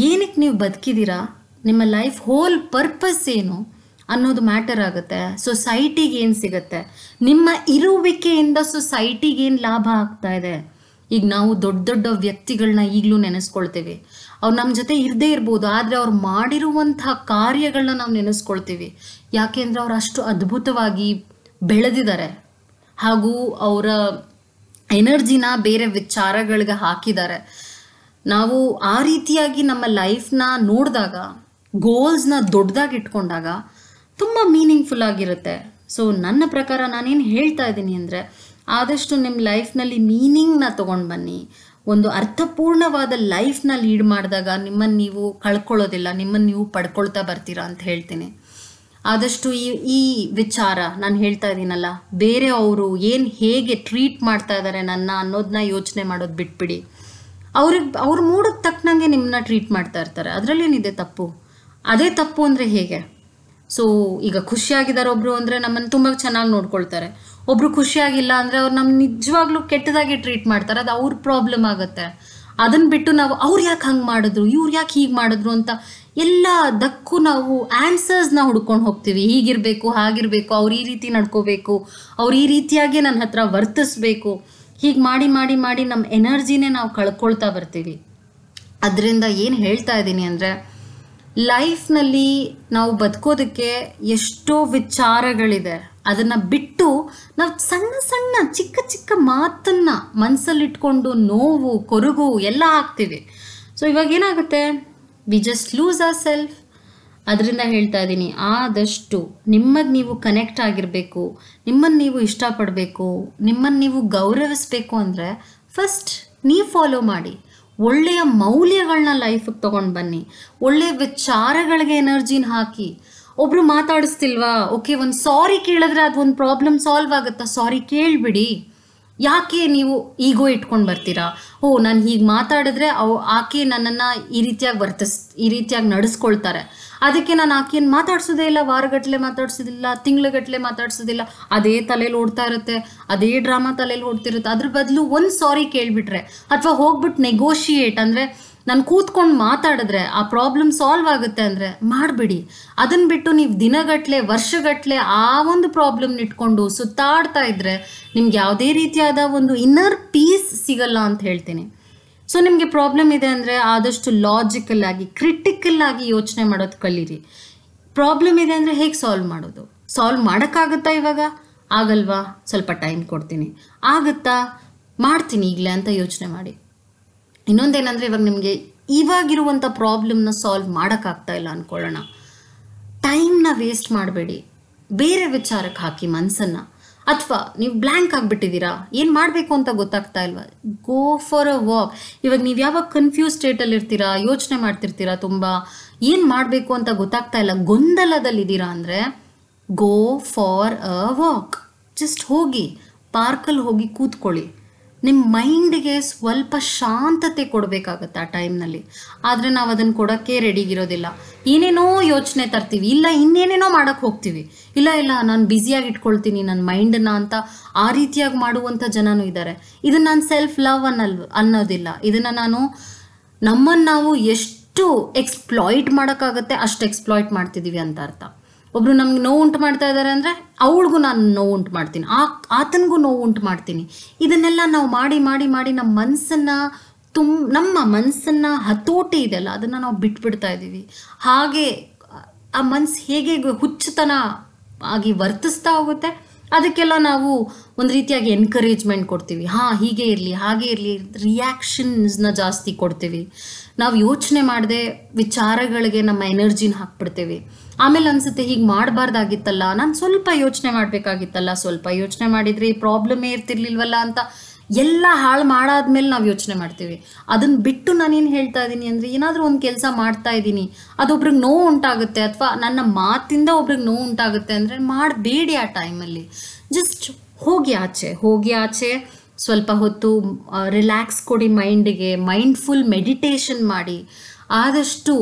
ಏನಕ್ಕೆ ನೀವು ಬದುಕಿದ್ದೀರಾ ನಿಮ್ಮ ಲೈಫ್ ಹೋಲ್ ಪರ್ಪಸ್ ಏನು ಅನ್ನೋದು ಮ್ಯಾಟರ್ ಆಗುತ್ತೆ ಸೊಸೈಟಿಗೆ ಏನು ಸಿಗುತ್ತೆ ನಿಮ್ಮ ಇರುವಿಕೆಯಿಂದ ಸೊಸೈಟಿಗೆ ಏನು ಲಾಭ ಆಗ್ತಾ ಇದೆ ಈಗ ನಾವು ದೊಡ್ಡ ದೊಡ್ಡ ವ್ಯಕ್ತಿಗಳನ್ನ ಈಗಲೂ ನೆನೆಸ್ಕೊಳ್ತೀವಿ ಅವ್ರು ನಮ್ಮ ಜೊತೆ ಇರದೇ ಇರ್ಬೋದು ಆದರೆ ಅವ್ರು ಮಾಡಿರುವಂತಹ ಕಾರ್ಯಗಳನ್ನ ನಾವು ನೆನೆಸ್ಕೊಳ್ತೀವಿ ಯಾಕೆಂದರೆ ಅವ್ರು ಅಷ್ಟು ಅದ್ಭುತವಾಗಿ ಬೆಳೆದಿದ್ದಾರೆ ಹಾಗೂ ಅವರ ಎನರ್ಜಿನ ಬೇರೆ ವಿಚಾರಗಳಿಗೆ ಹಾಕಿದ್ದಾರೆ ನಾವು ಆ ರೀತಿಯಾಗಿ ನಮ್ಮ ಲೈಫ್ನ ನೋಡಿದಾಗ ಗೋಲ್ಸ್ನ ದೊಡ್ಡದಾಗಿ ಇಟ್ಕೊಂಡಾಗ ತುಂಬ ಮೀನಿಂಗ್ಫುಲ್ ಆಗಿರುತ್ತೆ ಸೊ ನನ್ನ ಪ್ರಕಾರ ನಾನೇನು ಹೇಳ್ತಾ ಇದ್ದೀನಿ ಅಂದರೆ ಆದಷ್ಟು ನಿಮ್ಮ ಲೈಫ್ನಲ್ಲಿ ಮೀನಿಂಗ್ನ ತೊಗೊಂಡು ಬನ್ನಿ ಒಂದು ಅರ್ಥಪೂರ್ಣವಾದ ಲೈಫ್ನ ಲೀಡ್ ಮಾಡಿದಾಗ ನಿಮ್ಮನ್ನು ನೀವು ಕಳ್ಕೊಳ್ಳೋದಿಲ್ಲ ನಿಮ್ಮನ್ನು ನೀವು ಪಡ್ಕೊಳ್ತಾ ಬರ್ತೀರಾ ಅಂತ ಹೇಳ್ತೀನಿ ಆದಷ್ಟು ಈ ಈ ವಿಚಾರ ನಾನು ಹೇಳ್ತಾ ಇದ್ದೀನಲ್ಲ ಬೇರೆ ಅವರು ಏನು ಹೇಗೆ ಟ್ರೀಟ್ ಮಾಡ್ತಾ ಇದ್ದಾರೆ ನನ್ನ ಅನ್ನೋದನ್ನ ಯೋಚನೆ ಮಾಡೋದು ಬಿಟ್ಬಿಡಿ ಅವ್ರಿಗೆ ಅವ್ರ ಮೂಡಕ್ಕೆ ತಕ್ಕನಂಗೆ ನಿಮ್ಮನ್ನ ಟ್ರೀಟ್ ಮಾಡ್ತಾ ಇರ್ತಾರೆ ಅದರಲ್ಲೇನಿದೆ ತಪ್ಪು ಅದೇ ತಪ್ಪು ಅಂದರೆ ಹೇಗೆ ಸೊ ಈಗ ಖುಷಿಯಾಗಿದ್ದಾರೆ ಒಬ್ರು ಅಂದರೆ ನಮ್ಮನ್ನು ತುಂಬ ಚೆನ್ನಾಗಿ ನೋಡ್ಕೊಳ್ತಾರೆ ಒಬ್ರು ಖುಷಿಯಾಗಿಲ್ಲ ಅಂದರೆ ಅವ್ರು ನಮ್ಮ ನಿಜವಾಗ್ಲೂ ಕೆಟ್ಟದಾಗಿ ಟ್ರೀಟ್ ಮಾಡ್ತಾರೆ ಅದು ಅವ್ರ ಪ್ರಾಬ್ಲಮ್ ಆಗುತ್ತೆ ಅದನ್ನ ಬಿಟ್ಟು ನಾವು ಅವ್ರು ಯಾಕೆ ಹಂಗೆ ಮಾಡಿದ್ರು ಇವ್ರು ಯಾಕೆ ಹೀಗೆ ಮಾಡಿದ್ರು ಅಂತ ಎಲ್ಲ ದಕ್ಕೂ ನಾವು ಆನ್ಸರ್ಸ್ನ ಹುಡ್ಕೊಂಡು ಹೋಗ್ತೀವಿ ಹೀಗಿರಬೇಕು ಹಾಗಿರಬೇಕು ಅವ್ರು ಈ ರೀತಿ ನಡ್ಕೋಬೇಕು ಅವ್ರು ಈ ರೀತಿಯಾಗಿ ನನ್ನ ಹತ್ರ ವರ್ತಿಸ್ಬೇಕು ಹೀಗೆ ಮಾಡಿ ಮಾಡಿ ಮಾಡಿ ನಮ್ಮ ಎನರ್ಜಿನೇ ನಾವು ಕಳ್ಕೊಳ್ತಾ ಬರ್ತೀವಿ ಅದರಿಂದ ಏನು ಹೇಳ್ತಾ ಇದ್ದೀನಿ ಅಂದರೆ ಲೈಫ್ನಲ್ಲಿ ನಾವು ಬದುಕೋದಕ್ಕೆ ಎಷ್ಟೋ ವಿಚಾರಗಳಿದೆ ಅದನ್ನು ಬಿಟ್ಟು ನಾವು ಸಣ್ಣ ಸಣ್ಣ ಚಿಕ್ಕ ಚಿಕ್ಕ ಮಾತನ್ನು ಮನಸ್ಸಲ್ಲಿಟ್ಕೊಂಡು ನೋವು ಕೊರಗು ಎಲ್ಲ ಹಾಕ್ತೀವಿ ಸೊ ಇವಾಗ ಏನಾಗುತ್ತೆ ವಿ ಜಸ್ಟ್ ಲೂಸ್ ಆ ಸೆಲ್ಫ್ ಅದರಿಂದ ಹೇಳ್ತಾ ಇದ್ದೀನಿ ಆದಷ್ಟು ನಿಮ್ಮದು ನೀವು ಕನೆಕ್ಟ್ ಆಗಿರಬೇಕು ನಿಮ್ಮನ್ನು ನೀವು ಇಷ್ಟಪಡಬೇಕು ನಿಮ್ಮನ್ನು ನೀವು ಗೌರವಿಸಬೇಕು ಅಂದರೆ ಫಸ್ಟ್ ನೀವು ಫಾಲೋ ಮಾಡಿ ಒಳ್ಳೆಯ ಮೌಲ್ಯಗಳನ್ನ ಲೈಫಿಗೆ ತೊಗೊಂಡು ಬನ್ನಿ ಒಳ್ಳೆಯ ವಿಚಾರಗಳಿಗೆ ಎನರ್ಜಿನ ಹಾಕಿ ಒಬ್ರು ಮಾತಾಡಿಸ್ತಿಲ್ವಾ ಓಕೆ ಒಂದು ಸಾರಿ ಕೇಳಿದ್ರೆ ಅದು ಒಂದು ಪ್ರಾಬ್ಲಮ್ ಸಾಲ್ವ್ ಆಗುತ್ತಾ ಸಾರಿ ಕೇಳಿಬಿಡಿ ಯಾಕೆ ನೀವು ಈಗೋ ಇಟ್ಕೊಂಡು ಬರ್ತೀರಾ ಓ ನಾನು ಹೀಗೆ ಮಾತಾಡಿದ್ರೆ ಅವು ಆಕೆ ನನ್ನನ್ನು ಈ ರೀತಿಯಾಗಿ ವರ್ತಿಸ್ ಈ ರೀತಿಯಾಗಿ ನಡೆಸ್ಕೊಳ್ತಾರೆ ಅದಕ್ಕೆ ನಾನು ಆಕೆಯನ್ನು ಮಾತಾಡ್ಸೋದೇ ಇಲ್ಲ ವಾರಗಟ್ಟಲೆ ಮಾತಾಡ್ಸೋದಿಲ್ಲ ತಿಂಗ್ಳುಗಟ್ಟಲೆ ಮಾತಾಡ್ಸೋದಿಲ್ಲ ಅದೇ ತಲೆಯಲ್ಲಿ ಓಡ್ತಾ ಇರುತ್ತೆ ಅದೇ ಡ್ರಾಮಾ ತಲೆಯಲ್ಲಿ ಓಡ್ತಿರುತ್ತೆ ಅದ್ರ ಬದಲು ಒಂದು ಸಾರಿ ಕೇಳಿಬಿಟ್ರೆ ಅಥವಾ ಹೋಗ್ಬಿಟ್ಟು ನೆಗೋಷಿಯೇಟ್ ಅಂದರೆ ನಾನು ಕೂತ್ಕೊಂಡು ಮಾತಾಡಿದ್ರೆ ಆ ಪ್ರಾಬ್ಲಮ್ ಸಾಲ್ವ್ ಆಗುತ್ತೆ ಅಂದರೆ ಮಾಡಿಬಿಡಿ ಅದನ್ನು ಬಿಟ್ಟು ನೀವು ದಿನಗಟ್ಟಲೆ ವರ್ಷಗಟ್ಟಲೆ ಆ ಒಂದು ಪ್ರಾಬ್ಲಮ್ನ ಇಟ್ಕೊಂಡು ಸುತ್ತಾಡ್ತಾ ಇದ್ದರೆ ನಿಮ್ಗೆ ಯಾವುದೇ ರೀತಿಯಾದ ಒಂದು ಇನ್ನರ್ ಪೀಸ್ ಸಿಗಲ್ಲ ಅಂತ ಹೇಳ್ತೀನಿ ಸೊ ನಿಮಗೆ ಪ್ರಾಬ್ಲಮ್ ಇದೆ ಅಂದರೆ ಆದಷ್ಟು ಲಾಜಿಕಲ್ ಆಗಿ ಕ್ರಿಟಿಕಲ್ ಆಗಿ ಯೋಚನೆ ಮಾಡೋದು ಕಲೀರಿ ಪ್ರಾಬ್ಲಮ್ ಇದೆ ಅಂದರೆ ಹೇಗೆ ಸಾಲ್ವ್ ಮಾಡೋದು ಸಾಲ್ವ್ ಮಾಡೋಕ್ಕಾಗುತ್ತಾ ಇವಾಗ ಆಗಲ್ವಾ ಸ್ವಲ್ಪ ಟೈಮ್ ಕೊಡ್ತೀನಿ ಆಗುತ್ತಾ ಮಾಡ್ತೀನಿ ಈಗಲೇ ಅಂತ ಯೋಚನೆ ಮಾಡಿ ಇನ್ನೊಂದೇನಂದ್ರೆ ಇವಾಗ ನಿಮಗೆ ಇವಾಗಿರುವಂಥ ಪ್ರಾಬ್ಲಮ್ನ ಸಾಲ್ವ್ ಮಾಡೋಕ್ಕಾಗ್ತಾ ಇಲ್ಲ ಟೈಮ್ ಟೈಮ್ನ ವೇಸ್ಟ್ ಮಾಡಬೇಡಿ ಬೇರೆ ವಿಚಾರಕ್ಕೆ ಹಾಕಿ ಮನಸ್ಸನ್ನು ಅಥವಾ ನೀವು ಬ್ಲ್ಯಾಂಕ್ ಆಗಿಬಿಟ್ಟಿದ್ದೀರಾ ಏನು ಮಾಡಬೇಕು ಅಂತ ಗೊತ್ತಾಗ್ತಾ ಇಲ್ವಾ ಗೋ ಫಾರ್ ಅ ವಾಕ್ ಇವಾಗ ನೀವು ಯಾವಾಗ ಕನ್ಫ್ಯೂಸ್ ಸ್ಟೇಟಲ್ಲಿ ಇರ್ತೀರಾ ಯೋಚನೆ ಮಾಡ್ತಿರ್ತೀರಾ ತುಂಬ ಏನು ಮಾಡಬೇಕು ಅಂತ ಗೊತ್ತಾಗ್ತಾ ಇಲ್ಲ ಗೊಂದಲದಲ್ಲಿದ್ದೀರಾ ಅಂದರೆ go for a walk just ಹೋಗಿ ಪಾರ್ಕಲ್ಲಿ ಹೋಗಿ ಕೂತ್ಕೊಳ್ಳಿ ನಿಮ್ಮ ಮೈಂಡಿಗೆ ಸ್ವಲ್ಪ ಶಾಂತತೆ ಕೊಡಬೇಕಾಗತ್ತೆ ಆ ಟೈಮ್ನಲ್ಲಿ ಆದರೆ ನಾವು ಅದನ್ನು ಕೊಡೋಕ್ಕೆ ರೆಡಿಗಿರೋದಿಲ್ಲ ಏನೇನೋ ಯೋಚನೆ ತರ್ತೀವಿ ಇಲ್ಲ ಇನ್ನೇನೇನೋ ಮಾಡೋಕ್ಕೆ ಹೋಗ್ತೀವಿ ಇಲ್ಲ ಇಲ್ಲ ನಾನು ಬ್ಯುಸಿಯಾಗಿ ಇಟ್ಕೊಳ್ತೀನಿ ನನ್ನ ಮೈಂಡನ್ನ ಅಂತ ಆ ರೀತಿಯಾಗಿ ಮಾಡುವಂಥ ಜನನೂ ಇದ್ದಾರೆ ಇದನ್ನು ನಾನು ಸೆಲ್ಫ್ ಲವ್ ಅನ್ನಲ್ ಅನ್ನೋದಿಲ್ಲ ಇದನ್ನು ನಾನು ನಮ್ಮನ್ನು ನಾವು ಎಷ್ಟು ಎಕ್ಸ್ಪ್ಲಾಯ್ಟ್ ಮಾಡೋಕ್ಕಾಗತ್ತೆ ಅಷ್ಟು ಎಕ್ಸ್ಪ್ಲಾಯ್ಟ್ ಮಾಡ್ತಿದ್ದೀವಿ ಅಂತ ಅರ್ಥ ಒಬ್ಬರು ನಮ್ಗೆ ನೋವು ಉಂಟು ಮಾಡ್ತಾ ಇದ್ದಾರೆ ಅಂದರೆ ಅವಳಿಗೂ ನಾನು ನೋವು ಉಂಟು ಮಾಡ್ತೀನಿ ಆ ಆತನಿಗೂ ನೋವು ಉಂಟು ಮಾಡ್ತೀನಿ ಇದನ್ನೆಲ್ಲ ನಾವು ಮಾಡಿ ಮಾಡಿ ಮಾಡಿ ನಮ್ಮ ಮನಸ್ಸನ್ನು ತುಂಬ ನಮ್ಮ ಮನಸ್ಸನ್ನು ಹತೋಟಿ ಇದೆಯಲ್ಲ ಅದನ್ನು ನಾವು ಬಿಟ್ಬಿಡ್ತಾ ಇದ್ದೀವಿ ಹಾಗೆ ಆ ಮನಸ್ಸು ಹೇಗೆ ಹುಚ್ಚುತನ ಆಗಿ ವರ್ತಿಸ್ತಾ ಹೋಗುತ್ತೆ ಅದಕ್ಕೆಲ್ಲ ನಾವು ಒಂದು ರೀತಿಯಾಗಿ ಎನ್ಕರೇಜ್ಮೆಂಟ್ ಕೊಡ್ತೀವಿ ಹಾಂ ಹೀಗೆ ಇರಲಿ ಹಾಗೆ ಇರಲಿ ರಿಯಾಕ್ಷನ್ಸ್ನ ಜಾಸ್ತಿ ಕೊಡ್ತೀವಿ ನಾವು ಯೋಚನೆ ಮಾಡದೆ ವಿಚಾರಗಳಿಗೆ ನಮ್ಮ ಎನರ್ಜಿನ ಹಾಕ್ಬಿಡ್ತೀವಿ ಆಮೇಲೆ ಅನಿಸುತ್ತೆ ಹೀಗೆ ಮಾಡಬಾರ್ದಾಗಿತ್ತಲ್ಲ ನಾನು ಸ್ವಲ್ಪ ಯೋಚನೆ ಮಾಡಬೇಕಾಗಿತ್ತಲ್ಲ ಸ್ವಲ್ಪ ಯೋಚನೆ ಮಾಡಿದರೆ ಈ ಪ್ರಾಬ್ಲಮೇ ಇರ್ತಿರ್ಲಿಲ್ವಲ್ಲ ಅಂತ ಎಲ್ಲ ಹಾಳು ಮಾಡಾದ್ಮೇಲೆ ನಾವು ಯೋಚನೆ ಮಾಡ್ತೀವಿ ಅದನ್ನ ಬಿಟ್ಟು ನಾನೇನು ಹೇಳ್ತಾ ಇದ್ದೀನಿ ಅಂದರೆ ಏನಾದರೂ ಒಂದು ಕೆಲಸ ಮಾಡ್ತಾ ಇದ್ದೀನಿ ಒಬ್ರಿಗೆ ನೋವು ಉಂಟಾಗುತ್ತೆ ಅಥವಾ ನನ್ನ ಮಾತಿಂದ ಒಬ್ರಿಗೆ ನೋವು ಉಂಟಾಗುತ್ತೆ ಅಂದರೆ ಮಾಡಬೇಡಿ ಆ ಟೈಮಲ್ಲಿ ಜಸ್ಟ್ ಹೋಗಿ ಆಚೆ ಹೋಗಿ ಆಚೆ ಸ್ವಲ್ಪ ಹೊತ್ತು ರಿಲ್ಯಾಕ್ಸ್ ಕೊಡಿ ಮೈಂಡಿಗೆ ಮೈಂಡ್ಫುಲ್ ಮೆಡಿಟೇಷನ್ ಮಾಡಿ ಆದಷ್ಟು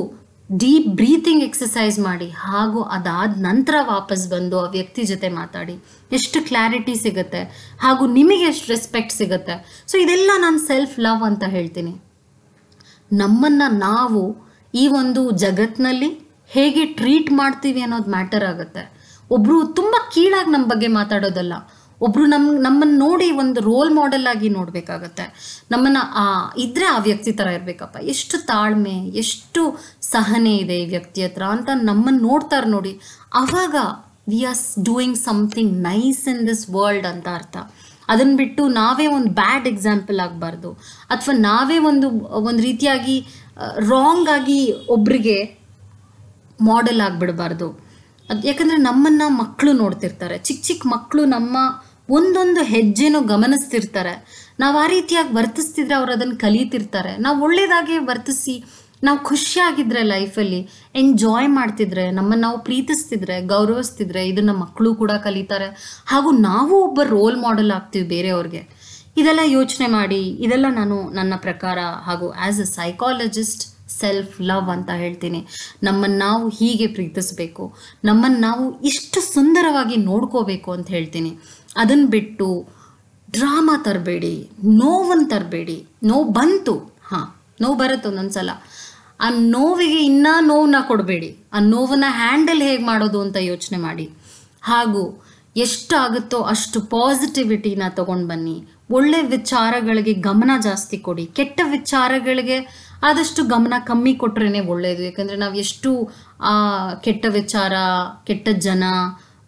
ಡೀಪ್ ಬ್ರೀತಿಂಗ್ ಎಕ್ಸಸೈಸ್ ಮಾಡಿ ಹಾಗೂ ಅದಾದ ನಂತರ ವಾಪಸ್ ಬಂದು ಆ ವ್ಯಕ್ತಿ ಜೊತೆ ಮಾತಾಡಿ ಎಷ್ಟು ಕ್ಲಾರಿಟಿ ಸಿಗುತ್ತೆ ಹಾಗೂ ನಿಮಗೆ ಎಷ್ಟು ರೆಸ್ಪೆಕ್ಟ್ ಸಿಗುತ್ತೆ ಸೊ ಇದೆಲ್ಲ ನಾನು ಸೆಲ್ಫ್ ಲವ್ ಅಂತ ಹೇಳ್ತೀನಿ ನಮ್ಮನ್ನು ನಾವು ಈ ಒಂದು ಜಗತ್ತಿನಲ್ಲಿ ಹೇಗೆ ಟ್ರೀಟ್ ಮಾಡ್ತೀವಿ ಅನ್ನೋದು ಮ್ಯಾಟರ್ ಆಗುತ್ತೆ ಒಬ್ಬರು ತುಂಬ ಕೀಳಾಗಿ ನಮ್ಮ ಬಗ್ಗೆ ಮಾತಾಡೋದಲ್ಲ ಒಬ್ರು ನಮ್ ನಮ್ಮನ್ನ ನೋಡಿ ಒಂದು ರೋಲ್ ಮಾಡೆಲ್ ಆಗಿ ನೋಡ್ಬೇಕಾಗತ್ತೆ ನಮ್ಮನ್ನ ಆ ಇದ್ರೆ ಆ ವ್ಯಕ್ತಿ ತರ ಇರ್ಬೇಕಪ್ಪ ಎಷ್ಟು ತಾಳ್ಮೆ ಎಷ್ಟು ಸಹನೆ ಇದೆ ಈ ವ್ಯಕ್ತಿ ಹತ್ರ ಅಂತ ನಮ್ಮನ್ನ ನೋಡ್ತಾರೆ ನೋಡಿ ಅವಾಗ we are doing something nice in this world ಅಂತ ಅರ್ಥ ಅದನ್ನ ಬಿಟ್ಟು ನಾವೇ ಒಂದು ಬ್ಯಾಡ್ ಎಕ್ಸಾಂಪಲ್ ಆಗಬಾರ್ದು ಅಥವಾ ನಾವೇ ಒಂದು ಒಂದು ರೀತಿಯಾಗಿ ರಾಂಗ್ ಆಗಿ ಒಬ್ರಿಗೆ ಮಾಡೆಲ್ ಆಗಿಬಿಡಬಾರ್ದು ಅದು ಯಾಕಂದರೆ ನಮ್ಮನ್ನು ಮಕ್ಕಳು ನೋಡ್ತಿರ್ತಾರೆ ಚಿಕ್ಕ ಚಿಕ್ಕ ಮಕ್ಕಳು ನಮ್ಮ ಒಂದೊಂದು ಹೆಜ್ಜೆನೂ ಗಮನಿಸ್ತಿರ್ತಾರೆ ನಾವು ಆ ರೀತಿಯಾಗಿ ವರ್ತಿಸ್ತಿದ್ರೆ ಅವ್ರು ಅದನ್ನು ಕಲಿತಿರ್ತಾರೆ ನಾವು ಒಳ್ಳೆಯದಾಗಿ ವರ್ತಿಸಿ ನಾವು ಖುಷಿಯಾಗಿದ್ರೆ ಲೈಫಲ್ಲಿ ಎಂಜಾಯ್ ಮಾಡ್ತಿದ್ರೆ ನಮ್ಮನ್ನು ನಾವು ಪ್ರೀತಿಸ್ತಿದ್ರೆ ಗೌರವಿಸ್ತಿದ್ರೆ ಇದನ್ನು ಮಕ್ಕಳು ಕೂಡ ಕಲಿತಾರೆ ಹಾಗೂ ನಾವು ಒಬ್ಬ ರೋಲ್ ಮಾಡೆಲ್ ಆಗ್ತೀವಿ ಬೇರೆಯವ್ರಿಗೆ ಇದೆಲ್ಲ ಯೋಚನೆ ಮಾಡಿ ಇದೆಲ್ಲ ನಾನು ನನ್ನ ಪ್ರಕಾರ ಹಾಗೂ as a psychologist self love ಅಂತ ಹೇಳ್ತೀನಿ ನಮ್ಮನ್ನು ನಾವು ಹೀಗೆ ಪ್ರೀತಿಸಬೇಕು ನಮ್ಮನ್ನು ನಾವು ಇಷ್ಟು ಸುಂದರವಾಗಿ ನೋಡ್ಕೋಬೇಕು ಅಂತ ಹೇಳ್ತೀನಿ ಅದನ್ನು ಬಿಟ್ಟು ಡ್ರಾಮಾ ತರಬೇಡಿ ನೋವನ್ನು ತರಬೇಡಿ ನೋವು ಬಂತು ಹಾಂ ನೋವು ಬರುತ್ತೆ ಒಂದೊಂದು ಸಲ ಆ ನೋವಿಗೆ ಇನ್ನೂ ನೋವನ್ನ ಕೊಡಬೇಡಿ ಆ ನೋವನ್ನು ಹ್ಯಾಂಡಲ್ ಹೇಗೆ ಮಾಡೋದು ಅಂತ ಯೋಚನೆ ಮಾಡಿ ಹಾಗೂ ಎಷ್ಟು ಆಗುತ್ತೋ ಅಷ್ಟು ಪಾಸಿಟಿವಿಟಿನ ತಗೊಂಡು ಬನ್ನಿ ಒಳ್ಳೆ ವಿಚಾರಗಳಿಗೆ ಗಮನ ಜಾಸ್ತಿ ಕೊಡಿ ಕೆಟ್ಟ ವಿಚಾರಗಳಿಗೆ ಆದಷ್ಟು ಗಮನ ಕಮ್ಮಿ ಕೊಟ್ರೇ ಒಳ್ಳೆಯದು ಯಾಕಂದರೆ ನಾವು ಎಷ್ಟು ಕೆಟ್ಟ ವಿಚಾರ ಕೆಟ್ಟ ಜನ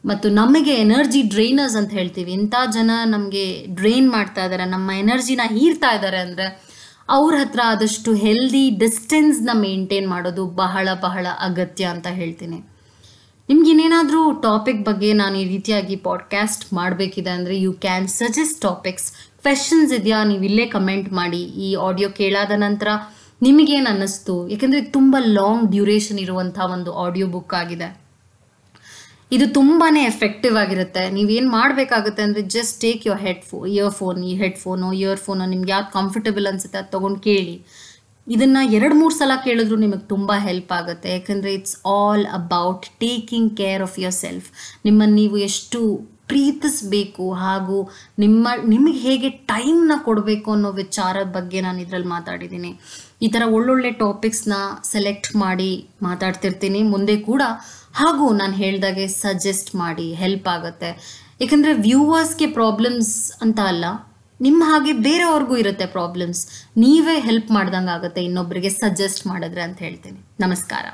ಮತ್ತು ನಮಗೆ ಎನರ್ಜಿ ಡ್ರೈನರ್ಸ್ ಅಂತ ಹೇಳ್ತೀವಿ ಇಂಥ ಜನ ನಮಗೆ ಡ್ರೈನ್ ಮಾಡ್ತಾ ಇದ್ದಾರೆ ನಮ್ಮ ಎನರ್ಜಿನ ಹೀರ್ತಾ ಇದ್ದಾರೆ ಅಂದರೆ ಅವ್ರ ಹತ್ರ ಆದಷ್ಟು ಹೆಲ್ದಿ ಡಿಸ್ಟೆನ್ಸ್ನ ಮೇಂಟೈನ್ ಮಾಡೋದು ಬಹಳ ಬಹಳ ಅಗತ್ಯ ಅಂತ ಹೇಳ್ತೀನಿ ನಿಮ್ಗೆ ಇನ್ನೇನಾದರೂ ಟಾಪಿಕ್ ಬಗ್ಗೆ ನಾನು ಈ ರೀತಿಯಾಗಿ ಪಾಡ್ಕಾಸ್ಟ್ ಮಾಡಬೇಕಿದೆ ಅಂದರೆ you can suggest topics questions ಇದೆಯಾ ನೀವು ಇಲ್ಲೇ ಕಮೆಂಟ್ ಮಾಡಿ ಈ ಆಡಿಯೋ ಕೇಳಾದ ನಂತರ ನಿಮಗೇನು ಅನ್ನಿಸ್ತು ಯಾಕೆಂದರೆ ತುಂಬ ಲಾಂಗ್ ಡ್ಯೂರೇಷನ್ ಇರುವಂಥ ಒಂದು ಆಡಿಯೋ ಬುಕ್ ಆಗಿದೆ ಇದು ತುಂಬಾ ಎಫೆಕ್ಟಿವ್ ಆಗಿರುತ್ತೆ ನೀವೇನು ಮಾಡಬೇಕಾಗುತ್ತೆ ಅಂದರೆ just take your headphone earphone ಈ ಹೆಡ್ಫೋನು ಇಯರ್ಫೋನು ನಿಮ್ಗೆ ಯಾವ್ದು ಕಂಫರ್ಟಬಲ್ ಅನಿಸುತ್ತೆ ಅದು ತೊಗೊಂಡು ಕೇಳಿ ಇದನ್ನು ಎರಡು ಮೂರು ಸಲ ಕೇಳಿದ್ರು ನಿಮಗೆ ತುಂಬ ಹೆಲ್ಪ್ ಆಗುತ್ತೆ ಯಾಕಂದರೆ it's all about taking care of your self ನಿಮ್ಮನ್ನು ನೀವು ಎಷ್ಟು ಪ್ರೀತಿಸಬೇಕು ಹಾಗೂ ನಿಮ್ಮ ನಿಮಗೆ ಹೇಗೆ ಟೈಮ್ನ ಕೊಡಬೇಕು ಅನ್ನೋ ವಿಚಾರದ ಬಗ್ಗೆ ನಾನು ಇದರಲ್ಲಿ ಮಾತಾಡಿದ್ದೀನಿ ಈ ಥರ ಒಳ್ಳೊಳ್ಳೆ ಟಾಪಿಕ್ಸ್ನ ಸೆಲೆಕ್ಟ್ ಮಾಡಿ ಮಾತಾಡ್ತಿರ್ತೀನಿ ಮುಂದೆ ಕೂಡ ಹಾಗೂ ನಾನು ಹೇಳಿದಾಗೆ ಸಜೆಸ್ಟ್ ಮಾಡಿ ಹೆಲ್ಪ್ ಆಗುತ್ತೆ ಏಕೆಂದರೆ ವ್ಯೂವರ್ಸ್ಗೆ ಪ್ರಾಬ್ಲಮ್ಸ್ ಅಂತ ಅಲ್ಲ ನಿಮ್ಮ ಹಾಗೆ ಬೇರೆಯವ್ರಿಗೂ ಇರುತ್ತೆ ಪ್ರಾಬ್ಲಮ್ಸ್ ನೀವೇ ಹೆಲ್ಪ್ ಮಾಡ್ದಂಗೆ ಆಗುತ್ತೆ ಇನ್ನೊಬ್ಬರಿಗೆ ಸಜೆಸ್ಟ್ ಮಾಡಿದ್ರೆ ಅಂತ ಹೇಳ್ತೀನಿ ನಮಸ್ಕಾರ